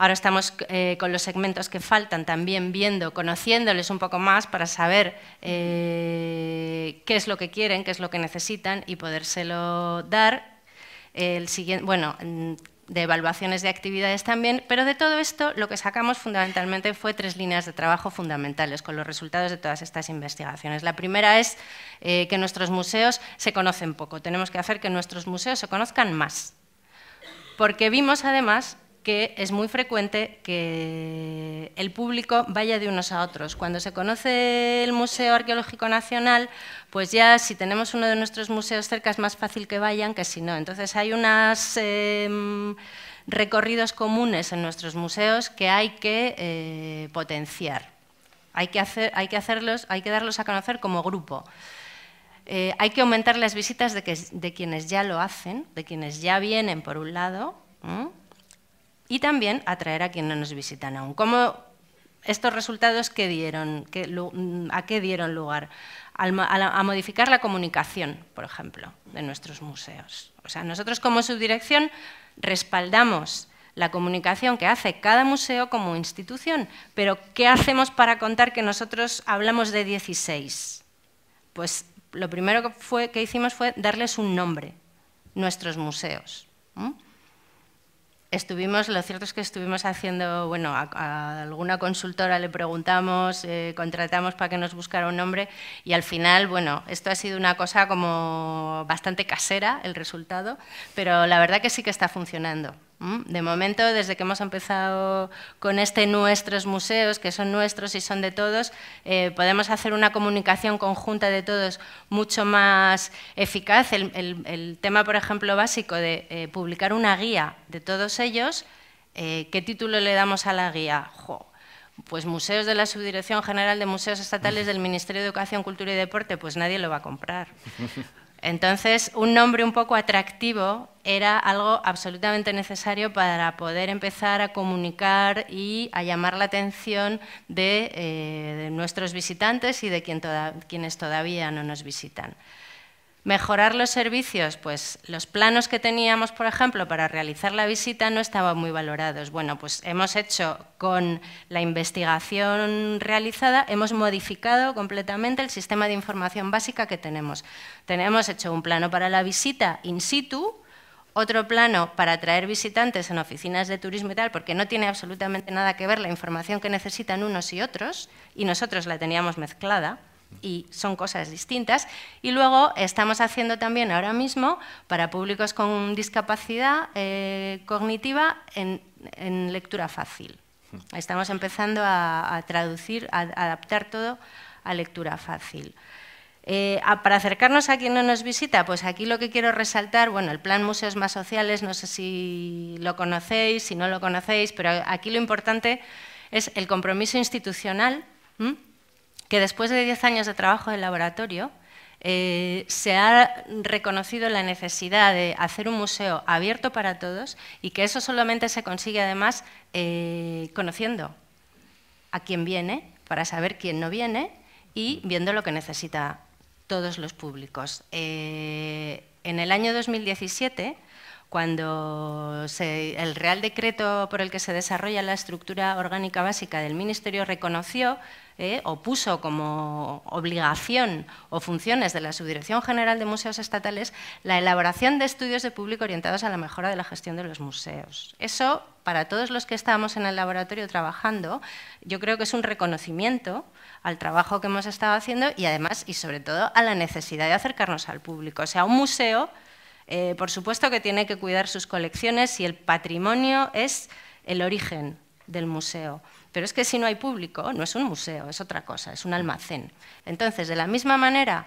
D: Ahora estamos eh, con los segmentos que faltan también viendo, conociéndoles un poco más para saber eh, qué es lo que quieren, qué es lo que necesitan y podérselo dar. El siguiente, bueno, mm, de evaluaciones de actividades también, pero de todo esto lo que sacamos fundamentalmente fue tres líneas de trabajo fundamentales con los resultados de todas estas investigaciones. La primera es eh, que nuestros museos se conocen poco, tenemos que hacer que nuestros museos se conozcan más, porque vimos además que es muy frecuente que el público vaya de unos a otros. Cuando se conoce el Museo Arqueológico Nacional, pues ya si tenemos uno de nuestros museos cerca es más fácil que vayan que si no. Entonces hay unos em, recorridos comunes en nuestros museos que hay que eh, potenciar. Hay que, hacer, hay que hacerlos, hay que darlos a conocer como grupo. Eh, hay que aumentar las visitas de, quienes ya lo hacen, de quienes ya vienen, por un lado, y también atraer a quienes no nos visitan aún. ¿Cómo estos resultados que dieron, mm, a qué dieron lugar? a, modificar la comunicación, por ejemplo, de nuestros museos. O sea, nosotros como subdirección respaldamos la comunicación que hace cada museo como institución, pero ¿qué hacemos para contar que nosotros hablamos de 16? Pues lo primero que, fue, que hicimos fue darles un nombre, nuestros museos. Estuvimos, lo cierto es que estuvimos haciendo, bueno, a, alguna consultora le preguntamos, eh, contratamos para que nos buscara un nombre y al final, bueno, esto ha sido una cosa como bastante casera el resultado, pero la verdad que sí que está funcionando. De momento, desde que hemos empezado con este nuestros museos, que son nuestros y son de todos, eh, podemos hacer una comunicación conjunta de todos mucho más eficaz. El, tema, por ejemplo, básico de eh, publicar una guía de todos ellos, eh, ¿qué título le damos a la guía? pues museos de la Subdirección General de Museos Estatales del Ministerio de Educación, Cultura y Deporte, pues nadie lo va a comprar. Entonces, un nombre un poco atractivo era algo absolutamente necesario para poder empezar a comunicar y a llamar la atención de, eh, nuestros visitantes y de quienes todavía no nos visitan. Mejorar los servicios, pues los planos que teníamos, por ejemplo, para realizar la visita no estaban muy valorados. Bueno, pues hemos hecho con la investigación realizada, hemos modificado completamente el sistema de información básica que tenemos. Tenemos hecho un plano para la visita in situ, otro plano para atraer visitantes en oficinas de turismo y tal, porque no tiene absolutamente nada que ver la información que necesitan unos y otros, y nosotros la teníamos mezclada y son cosas distintas. Y luego estamos haciendo también ahora mismo para públicos con discapacidad eh, cognitiva en, lectura fácil. Estamos empezando a, traducir, a, adaptar todo a lectura fácil. Eh, para acercarnos a quien no nos visita, pues aquí lo que quiero resaltar, bueno, el plan Museos más Sociales, no sé si lo conocéis, si no lo conocéis, pero aquí lo importante es el compromiso institucional que después de 10 años de trabajo el laboratorio eh, se ha reconocido la necesidad de hacer un museo abierto para todos y que eso solamente se consigue además eh, conociendo a quién viene, para saber quién no viene y viendo lo que necesita todos los públicos. Eh, en el año 2017 cuando el Real Decreto por el que se desarrolla la estructura orgánica básica del Ministerio reconoció ¿eh? o puso como obligación o funciones de la Subdirección General de Museos Estatales la elaboración de estudios de público orientados a la mejora de la gestión de los museos. Eso, para todos los que estábamos en el laboratorio trabajando, yo creo que es un reconocimiento al trabajo que hemos estado haciendo y además y sobre todo a la necesidad de acercarnos al público. O sea, un museo, eh, por supuesto que tiene que cuidar sus colecciones y el patrimonio es el origen del museo pero es que si no hay público, no es un museo, es otra cosa, es un almacén. Entonces, de la misma manera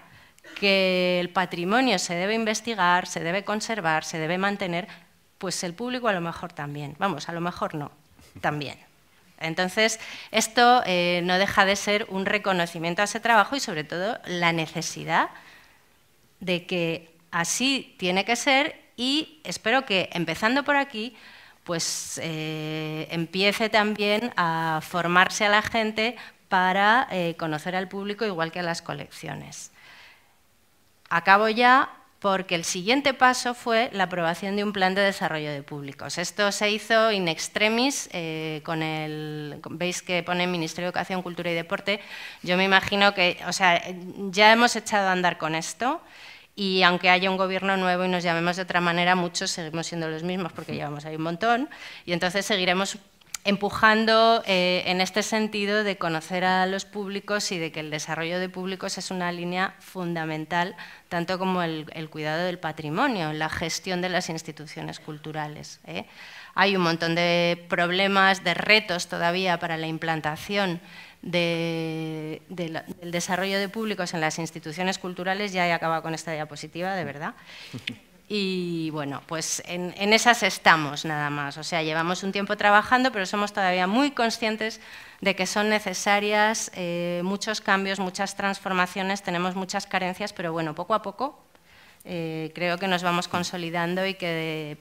D: que el patrimonio se debe investigar, se debe conservar, se debe mantener, pues el público a lo mejor también. Vamos, a lo mejor no, también. Entonces, esto eh, no deja de ser un reconocimiento a ese trabajo y sobre todo la necesidad de que así tiene que ser y espero que empezando por aquí pues eh, empiece también a formarse a la gente para eh, conocer al público igual que a las colecciones. Acabo ya porque el siguiente paso fue la aprobación de un plan de desarrollo de públicos. Esto se hizo in extremis eh, con el, veis que pone Ministerio de Educación, Cultura y Deporte. Yo me imagino que, sea, ya hemos echado a andar con esto y aunque haya un gobierno nuevo y nos llamemos de otra manera, muchos seguimos siendo los mismos porque llevamos ahí un montón y entonces seguiremos empujando eh, en este sentido de conocer a los públicos y de que el desarrollo de públicos es una línea fundamental, tanto como el, cuidado del patrimonio, la gestión de las instituciones culturales. ¿eh? Hay un montón de problemas, de retos todavía para la implantación del desarrollo de públicos en las instituciones culturales, ya he acabado con esta diapositiva, de verdad. Y bueno, pues en, esas estamos nada más. O sea, llevamos un tiempo trabajando, pero somos todavía muy conscientes de que son necesarias eh, muchos cambios, muchas transformaciones, tenemos muchas carencias, pero bueno, poco a poco eh, creo que nos vamos consolidando y que,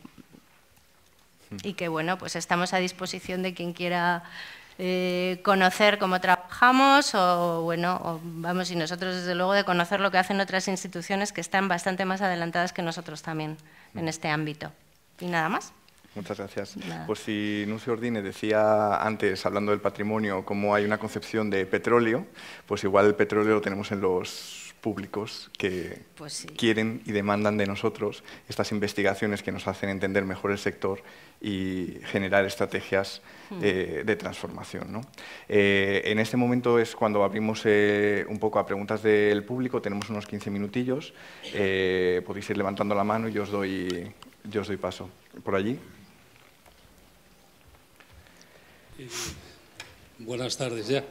D: y que bueno, pues estamos a disposición de quien quiera eh, conocer cómo trabajamos o, bueno, vamos, y nosotros desde luego de conocer lo que hacen otras instituciones que están bastante más adelantadas que nosotros también en este ámbito. Y nada más.
A: Muchas gracias. Pues si se Ordine decía antes, hablando del patrimonio, cómo hay una concepción de petróleo, pues igual el petróleo lo tenemos en los públicos que pues quieren y demandan de nosotros estas investigaciones que nos hacen entender mejor el sector y generar estrategias hmm. eh, de transformación. Eh, en este momento es cuando abrimos eh, un poco a preguntas del público, tenemos unos 15 minutillos, podéis ir levantando la mano y os doy, yo os doy paso. ¿Por allí?
E: buenas tardes ya.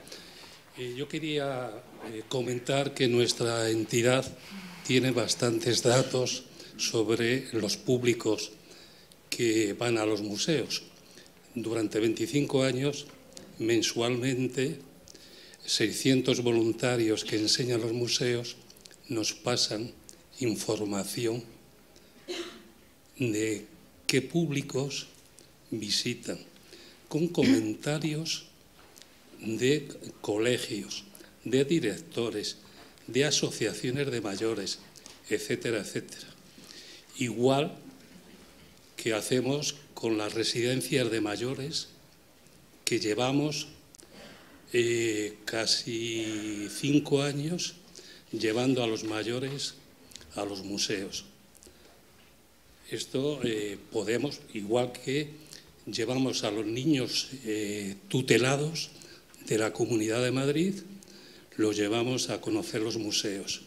E: Eh, yo quería eh, comentar que nuestra entidad tiene bastantes datos sobre los públicos que van a los museos. Durante 25 años, mensualmente, 600 voluntarios que enseñan los museos nos pasan información de qué públicos visitan, con comentarios de colegios, de directores, de asociaciones de mayores, etcétera, etcétera. Igual que hacemos con las residencias de mayores, que llevamos eh, casi cinco años llevando a los mayores a los museos. Esto eh, podemos, igual que llevamos a los niños eh, tutelados de la Comunidad de Madrid, lo llevamos a conocer los museos.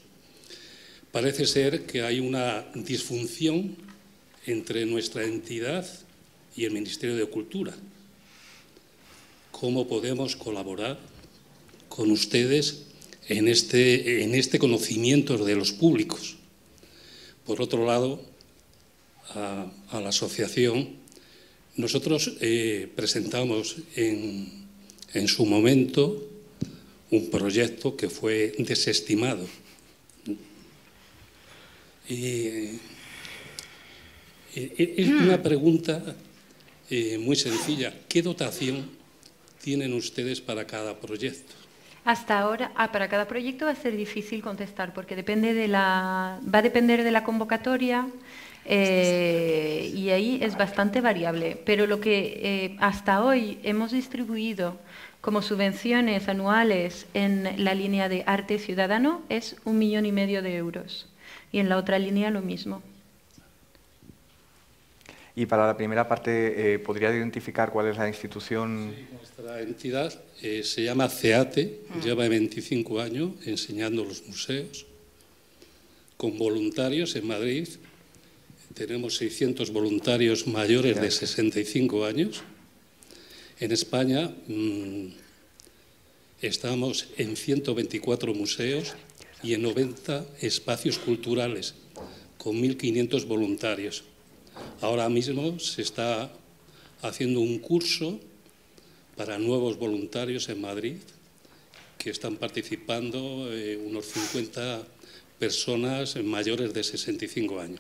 E: Parece ser que hay una disfunción entre nuestra entidad y el Ministerio de Cultura. ¿Cómo podemos colaborar con ustedes en este, en este conocimiento de los públicos? Por otro lado, a, la asociación, nosotros eh, presentamos en en su momento un proyecto que fue desestimado. Eh, es una mm. pregunta eh, muy sencilla. ¿Qué dotación tienen ustedes para cada proyecto?
C: Hasta ahora, ah, para cada proyecto va a ser difícil contestar porque depende de la, va a depender de la convocatoria eh, y ahí es bastante variable. Pero lo que hasta hoy hemos distribuido como subvenciones anuales en la línea de arte ciudadano es un millón y medio de euros y en la otra línea lo mismo.
A: Y para la primera parte, eh, ¿podría identificar cuál es la institución? Sí,
E: nuestra entidad eh, se llama CEATE, ah. lleva 25 años enseñando los museos, con voluntarios en Madrid. Tenemos 600 voluntarios mayores de 65 años en España mm, estamos en 124 museos y en 90 espacios culturales, con 1.500 voluntarios. Ahora mismo se está haciendo un curso para nuevos voluntarios en Madrid, que están participando eh, unos 50 personas mayores de 65 años.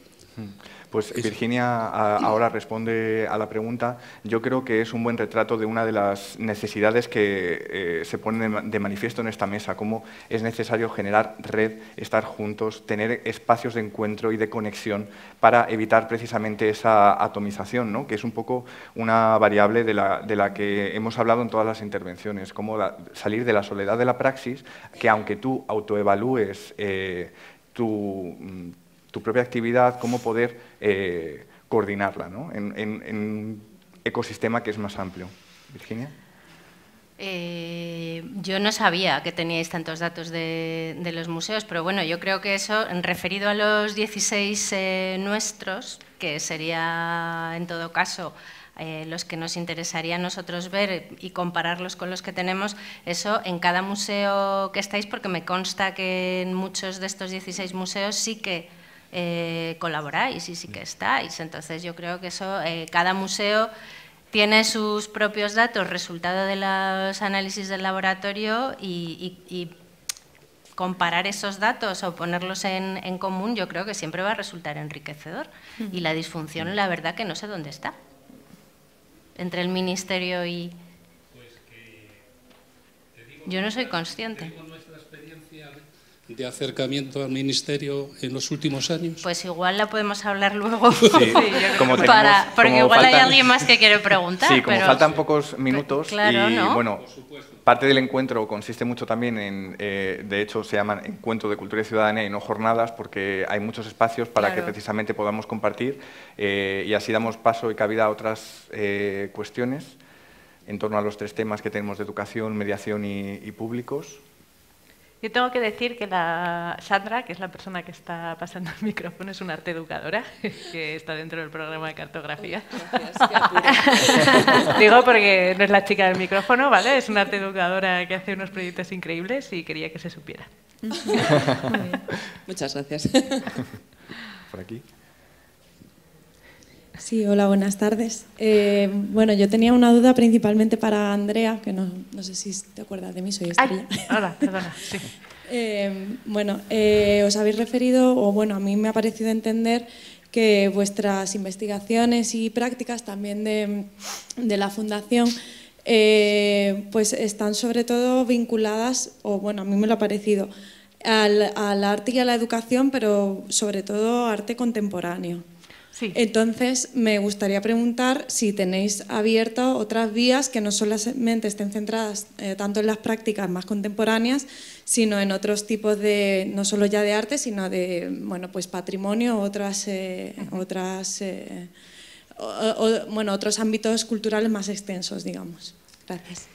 A: Pues Virginia ahora responde a la pregunta. Yo creo que es un buen retrato de una de las necesidades que eh, se ponen de manifiesto en esta mesa, cómo es necesario generar red, estar juntos, tener espacios de encuentro y de conexión para evitar precisamente esa atomización, ¿no? que es un poco una variable de la, que hemos hablado en todas las intervenciones, cómo salir de la soledad de la praxis, que aunque tú autoevalúes eh, tu mm, tu propia actividad, cómo poder eh, coordinarla ¿no? en, un ecosistema que es más amplio. Virginia.
D: Eh, yo no sabía que teníais tantos datos de, los museos, pero bueno, yo creo que eso, referido a los 16 eh, nuestros, que sería en todo caso los que nos interesaría a nosotros ver y compararlos con los que tenemos, eso en cada museo que estáis, porque me consta que en muchos de estos 16 museos sí que eh, colaboráis y sí que estáis. Entonces yo creo que eso, eh, cada museo tiene sus propios datos, resultado de los análisis del laboratorio y, comparar esos datos o ponerlos en, en, común, yo creo que siempre va a resultar enriquecedor. Y la disfunción, la verdad, que no sé dónde está. Entre el ministerio y... Pues yo no soy consciente
E: de acercamiento al ministerio en los últimos años?
D: Pues igual la podemos hablar luego. porque
E: igual hay
A: alguien más que
D: quiere preguntar. Sí, como faltan
A: pocos minutos y bueno, parte del encuentro consiste mucho también en, eh, de hecho se llaman Encuentro de cultura y ciudadanía y no jornadas porque hay muchos espacios para que precisamente podamos compartir eh, y así damos paso y cabida a otras eh, cuestiones en torno a los tres temas que tenemos de educación, mediación y, y públicos.
B: Yo tengo que decir que la Sandra, que es la persona que está pasando el micrófono, es una arte educadora que está dentro del programa de cartografía. Digo porque no es la chica del micrófono, ¿vale? Es una arte educadora que hace unos proyectos increíbles y quería que se supiera. Muchas gracias.
A: Por aquí.
F: Sí, hola, buenas tardes. Eh, bueno, yo tenía una duda principalmente para Andrea, que no, sé si te acuerdas de mí,
B: soy estrella.
F: Eh, bueno, eh, os habéis referido, o bueno, a mí me ha parecido entender que vuestras investigaciones y prácticas también de, la Fundación pues están sobre todo vinculadas, o bueno, a mí me lo ha parecido, al arte y a la educación, pero sobre todo arte contemporáneo. Entonces, me gustaría preguntar si tenéis abierto otras vías que no solamente estén centradas eh, tanto en las prácticas más contemporáneas, sino en otros tipos de, no solo ya de arte, sino de bueno, pues patrimonio, otras, eh, otras, eh, bueno, otros ámbitos culturales más extensos, digamos. Gracias.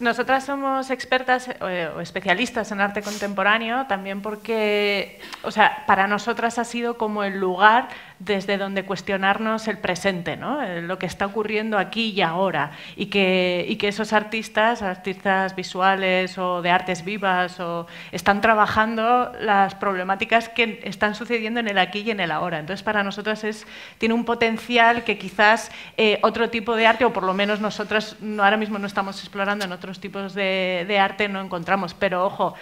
B: Nosotras somos expertas o especialistas en arte contemporáneo también porque, o sea, para nosotras ha sido como el lugar desde donde cuestionarnos el presente, eh, lo que está ocurriendo aquí y ahora, y que, que esos artistas, artistas visuales o de artes vivas, o, están trabajando las problemáticas que están sucediendo en el aquí y en el ahora. Entonces, para nosotros es, tiene un potencial que quizás eh, otro tipo de arte, o por lo menos nosotras ahora mismo no estamos explorando en otros tipos de, arte, no encontramos. Pero ojo,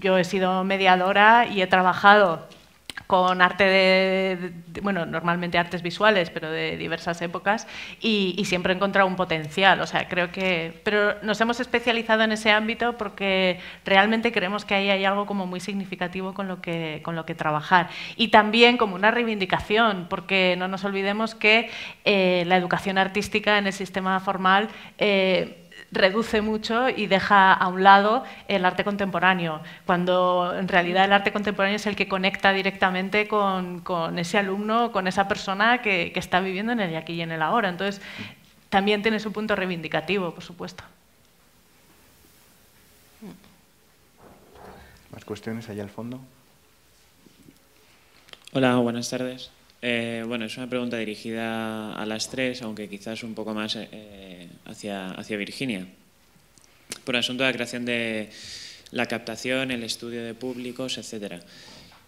B: yo he sido mediadora y he trabajado con arte de, bueno, normalmente artes visuales, pero de diversas épocas, y, siempre he encontrado un potencial. O sea, creo que. Pero nos hemos especializado en ese ámbito porque realmente creemos que ahí hay algo como muy significativo con lo que, con lo que trabajar. Y también como una reivindicación, porque no nos olvidemos que eh, la educación artística en el sistema formal. Eh, reduce mucho y deja a un lado el arte contemporáneo, cuando en realidad el arte contemporáneo es el que conecta directamente con, ese alumno, con esa persona que, está viviendo en el aquí y en el ahora. Entonces, también tiene su punto reivindicativo, por supuesto.
A: ¿Más cuestiones allá al fondo?
G: Hola, buenas tardes. Eh, bueno, es una pregunta dirigida a las tres, aunque quizás un poco más eh, hacia, Virginia. Por asunto de la creación de la captación, el estudio de públicos, etcétera.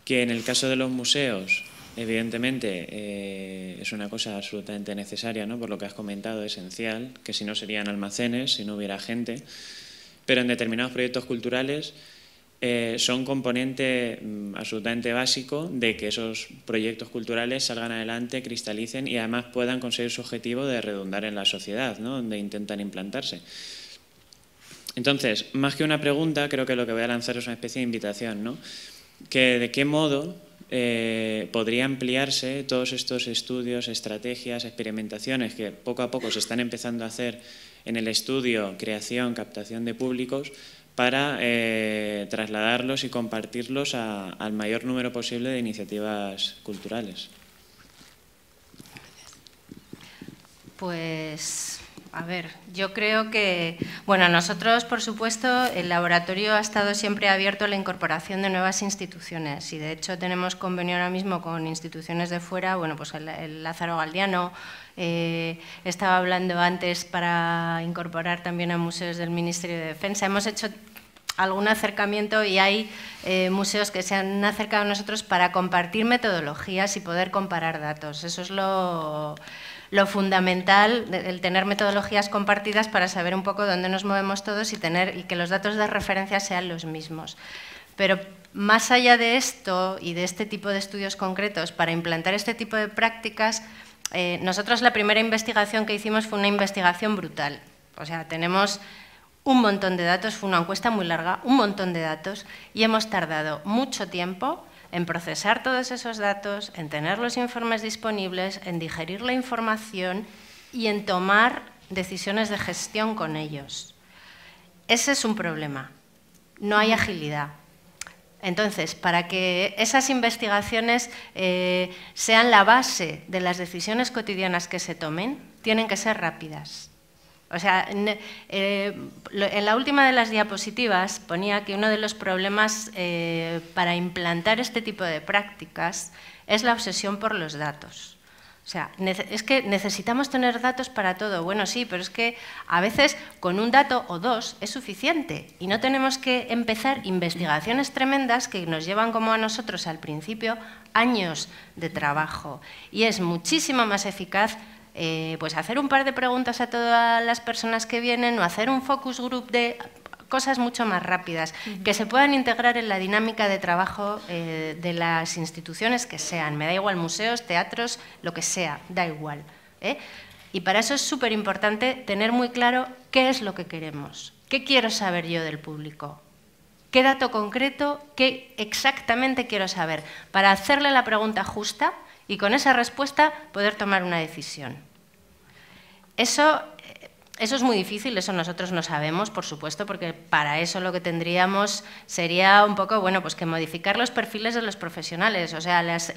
G: Que en el caso de los museos, evidentemente, eh, es una cosa absolutamente necesaria, ¿no? por lo que has comentado, esencial, que si no serían almacenes, si no hubiera gente. Pero en determinados proyectos culturales eh, son componente mm, absolutamente básico de que esos proyectos culturales salgan adelante, cristalicen y además puedan conseguir su objetivo de redundar en la sociedad, donde intentan implantarse. Entonces, más que una pregunta, creo que lo que voy a lanzar es una especie de invitación, ¿no? que de qué modo eh, podría ampliarse todos estos estudios, estrategias, experimentaciones que poco a poco se están empezando a hacer en el estudio, creación, captación de públicos, para eh, trasladarlos y compartirlos al mayor número posible de iniciativas culturales.
D: Pues a ver, yo creo que, bueno, nosotros, por supuesto, el laboratorio ha estado siempre abierto a la incorporación de nuevas instituciones y, de hecho, tenemos convenio ahora mismo con instituciones de fuera, bueno, pues el, Lázaro Galdiano, eh, estaba hablando antes para incorporar también a museos del Ministerio de Defensa. Hemos hecho algún acercamiento y hay eh, museos que se han acercado a nosotros para compartir metodologías y poder comparar datos. Eso es lo lo fundamental, el tener metodologías compartidas para saber un poco dónde nos movemos todos y, tener, que los datos de referencia sean los mismos. Pero más allá de esto y de este tipo de estudios concretos, para implantar este tipo de prácticas, eh, nosotros la primera investigación que hicimos fue una investigación brutal. O sea, tenemos un montón de datos, fue una encuesta muy larga, un montón de datos, y hemos tardado mucho tiempo en procesar todos esos datos, en tener los informes disponibles, en digerir la información y en tomar decisiones de gestión con ellos. Ese es un problema. No hay agilidad. Entonces, para que esas investigaciones eh, sean la base de las decisiones cotidianas que se tomen, tienen que ser rápidas. O sea, eh, en la última de las diapositivas ponía que uno de los problemas eh, para implantar este tipo de prácticas es la obsesión por los datos. O sea, es que necesitamos tener datos para todo. Bueno, sí, pero es que a veces con un dato o dos es suficiente y no tenemos que empezar investigaciones tremendas que nos llevan como a nosotros al principio años de trabajo. Y es muchísimo más eficaz eh, pues hacer un par de preguntas a todas las personas que vienen o hacer un focus group de cosas mucho más rápidas, que se puedan integrar en la dinámica de trabajo eh, de las instituciones que sean. Me da igual museos, teatros, lo que sea, da igual. ¿eh? Y para eso es súper importante tener muy claro qué es lo que queremos, qué quiero saber yo del público, qué dato concreto, qué exactamente quiero saber, para hacerle la pregunta justa y con esa respuesta poder tomar una decisión. Eso, eh, eso es muy difícil, eso nosotros no sabemos, por supuesto, porque para eso lo que tendríamos sería un poco, bueno, pues que modificar los perfiles de los profesionales, o sea, las,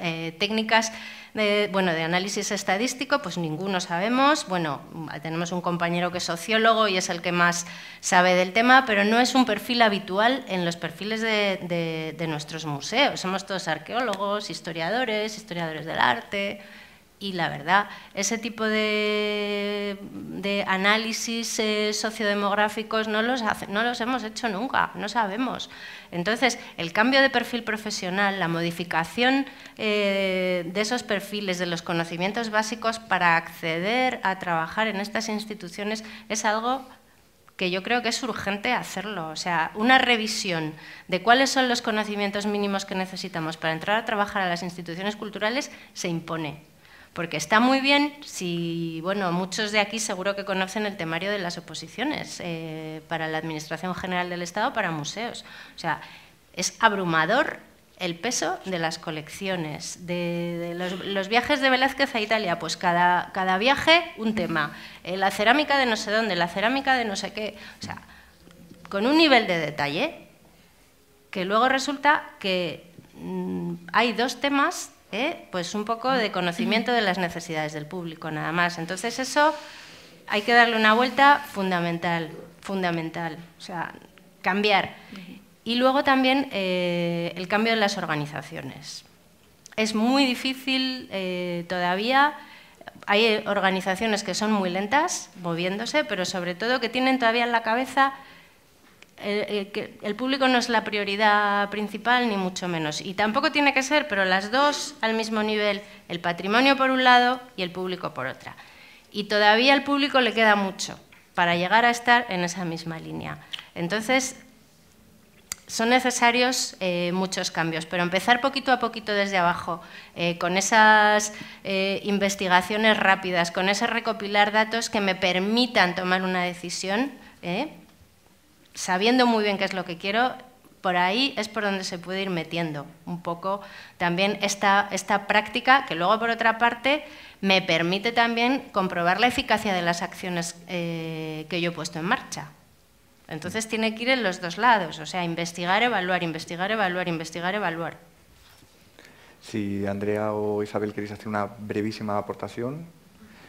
D: eh, técnicas de, bueno, de análisis estadístico, pues ninguno sabemos, bueno, tenemos un compañero que es sociólogo y es el que más sabe del tema, pero no es un perfil habitual en los perfiles de, de nuestros museos, somos todos arqueólogos, historiadores, historiadores del arte, y la verdad, ese tipo de, análisis eh, sociodemográficos no los, hace, no los hemos hecho nunca, no sabemos. Entonces, el cambio de perfil profesional, la modificación eh, de esos perfiles, de los conocimientos básicos para acceder a trabajar en estas instituciones, es algo que yo creo que es urgente hacerlo. O sea, una revisión de cuáles son los conocimientos mínimos que necesitamos para entrar a trabajar a las instituciones culturales se impone. Porque está muy bien si, bueno, muchos de aquí seguro que conocen el temario de las oposiciones eh, para la Administración General del Estado, para museos. O sea, es abrumador el peso de las colecciones, de, los, viajes de Velázquez a Italia, pues cada, cada viaje un tema, eh, la cerámica de no sé dónde, la cerámica de no sé qué, o sea, con un nivel de detalle que luego resulta que mm, hay dos temas ¿eh? pues un poco de mm. conocimiento de las necesidades del público nada más. Entonces eso hay que darle una vuelta fundamental, fundamental, o sea, cambiar. Y luego también eh, el cambio de las organizaciones. Es muy difícil eh, todavía hay organizaciones que son muy lentas moviéndose, pero sobre todo que tienen todavía en la cabeza el, público no es la prioridad principal, ni mucho menos. Y tampoco tiene que ser, pero las dos al mismo nivel, el patrimonio por un lado y el público por otra. Y todavía al público le queda mucho para llegar a estar en esa misma línea. Entonces, son necesarios eh, muchos cambios, pero empezar poquito a poquito desde abajo, eh, con esas eh, investigaciones rápidas, con ese recopilar datos que me permitan tomar una decisión, sabiendo muy bien qué es lo que quiero, por ahí es por donde se puede ir metiendo un poco también esta, esta práctica que luego, por otra parte, me permite también comprobar la eficacia de las acciones eh, que yo he puesto en marcha. Entonces mm. tiene que ir en los dos lados, o sea, investigar, evaluar, investigar, evaluar, investigar, evaluar.
A: Si Andrea o Isabel queréis hacer una brevísima aportación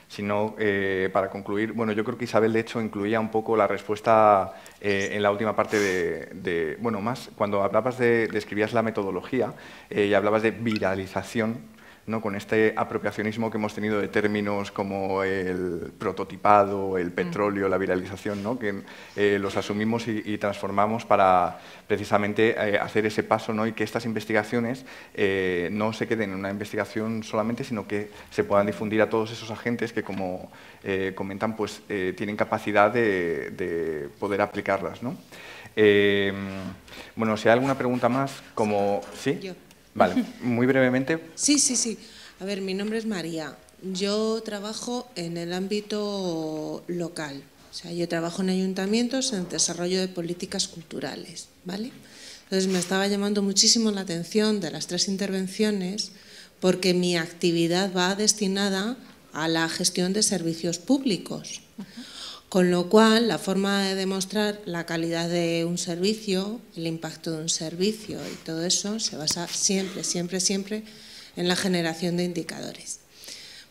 A: sino eh, para concluir, bueno, yo creo que Isabel de hecho incluía un poco la respuesta eh, en la última parte de, bueno, más cuando hablabas de, describías la metodología eh, y hablabas de viralización ¿no? con este apropiacionismo que hemos tenido de términos como el prototipado, el mm. petróleo, la viralización, ¿no? que eh, los asumimos y, transformamos para precisamente eh, hacer ese paso ¿no? y que estas investigaciones eh, no se queden en una investigación solamente, sino que se puedan difundir a todos esos agentes que, como comentan, pues tienen capacidad de, poder aplicarlas. ¿no? bueno, si hay alguna pregunta más, como... ¿Sí? Vale, muy brevemente.
H: Sí, sí, sí. A ver, mi nombre es María. Yo trabajo en el ámbito local. O sea, yo trabajo en ayuntamientos en desarrollo de políticas culturales, ¿vale? Entonces me estaba llamando muchísimo la atención de las tres intervenciones porque mi actividad va destinada a la gestión de servicios públicos. Con lo cual, la forma de demostrar la calidad de un servicio, el impacto de un servicio y todo eso se basa siempre, siempre, siempre en la generación de indicadores.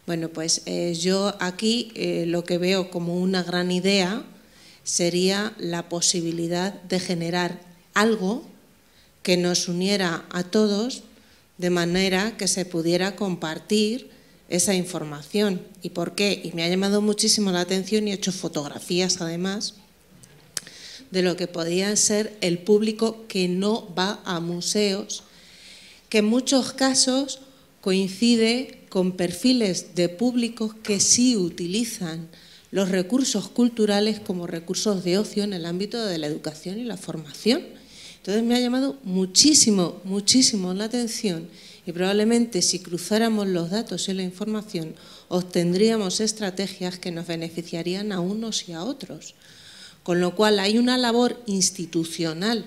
H: Bueno, pues eh, yo aquí eh, lo que veo como una gran idea sería la posibilidad de generar algo que nos uniera a todos de manera que se pudiera compartir esa información y por qué. Y me ha llamado muchísimo la atención y he hecho fotografías además de lo que podía ser el público que no va a museos, que en muchos casos coincide con perfiles de públicos que sí utilizan los recursos culturales como recursos de ocio en el ámbito de la educación y la formación. Entonces me ha llamado muchísimo, muchísimo la atención y probablemente si cruzáramos los datos y la información obtendríamos estrategias que nos beneficiarían a unos y a otros. Con lo cual hay una labor institucional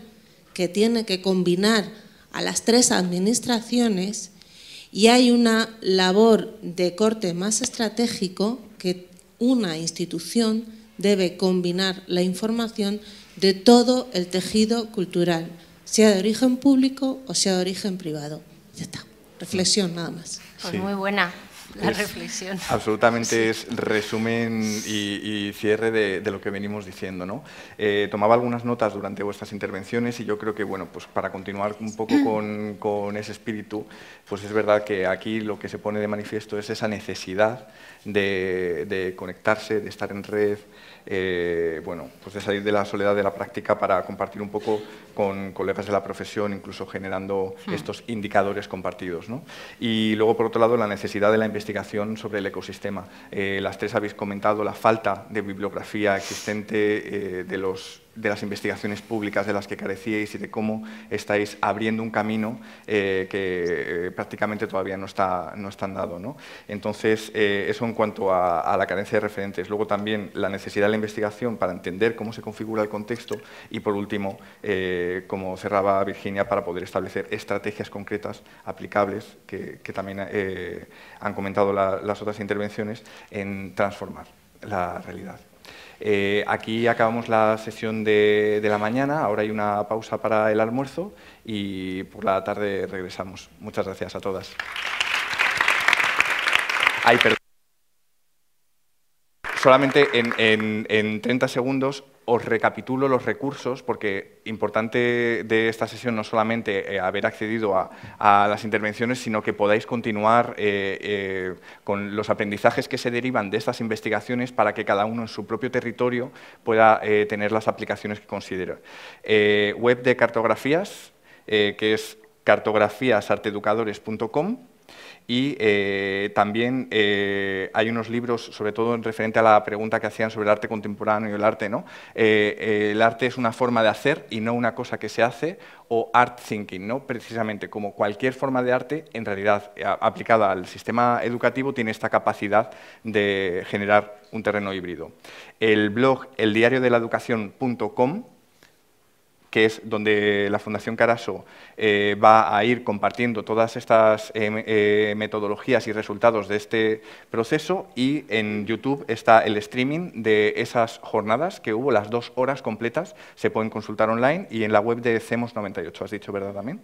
H: que tiene que combinar a las tres administraciones y hay una labor de corte más estratégico que una institución debe combinar la información de todo el tejido cultural, sea de origen público o sea de origen privado. Ya está. Reflexión nada más. muy buena.
D: La reflexión.
A: Absolutamente es resumen y, cierre de, lo que venimos diciendo. ¿no? Eh, tomaba algunas notas durante vuestras intervenciones y yo creo que, bueno, pues para continuar un poco con, ese espíritu, pues es verdad que aquí lo que se pone de manifiesto es esa necesidad de conectarse, de estar en red, eh, bueno, pues de salir de la soledad de la práctica para compartir un poco con colegas de la profesión, incluso generando hmm. estos indicadores compartidos. Y luego, por otro lado, la necesidad de la investigación sobre el ecosistema. Eh, las tres habéis comentado la falta de bibliografía existente eh, de los de las investigaciones públicas de las que carecíais y de cómo estáis abriendo un camino eh, que eh, prácticamente todavía no está, no dado. Entonces, eh, eso en cuanto a, la carencia de referentes. Luego también la necesidad de la investigación para entender cómo se configura el contexto y, por último, como cerraba Virginia, para poder establecer estrategias concretas aplicables, que, también han comentado las otras intervenciones, en transformar la realidad. Eh, aquí acabamos la sesión de, la mañana, ahora hay una pausa para el almuerzo y por la tarde regresamos. Muchas gracias a todas. Solamente en, 30 segundos os recapitulo los recursos, porque importante de esta sesión no solamente eh, haber accedido a, las intervenciones, sino que podáis continuar eh, eh, con los aprendizajes que se derivan de estas investigaciones para que cada uno en su propio territorio pueda tener las aplicaciones que considera. web de cartografías, que es cartografiasarteducadores.com y eh, también eh, hay unos libros, sobre todo en referente a la pregunta que hacían sobre el arte contemporáneo y el arte, ¿no? Eh, el arte es una forma de hacer y no una cosa que se hace, o art thinking, ¿no? Precisamente, como cualquier forma de arte, en realidad, aplicada al sistema educativo, tiene esta capacidad de generar un terreno híbrido. El blog eldiarioDelaeducación.com que es donde la Fundación Caraso eh, va a ir compartiendo todas estas eh, eh, metodologías y resultados de este proceso y en YouTube está el streaming de esas jornadas que hubo, las dos horas completas, se pueden consultar online y en la web de CEMOS98, has dicho, ¿verdad, también?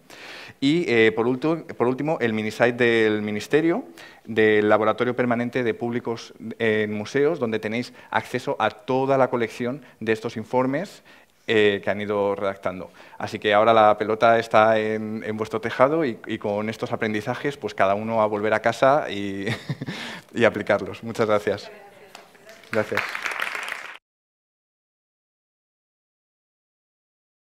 A: Y por, último, por último, el minisite del Ministerio, del Laboratorio Permanente de Públicos en Museos, donde tenéis acceso a toda la colección de estos informes eh, que han ido redactando. Así que ahora la pelota está en, vuestro tejado y, con estos aprendizajes, pues cada uno a volver a casa y, y aplicarlos. Muchas gracias. Gracias.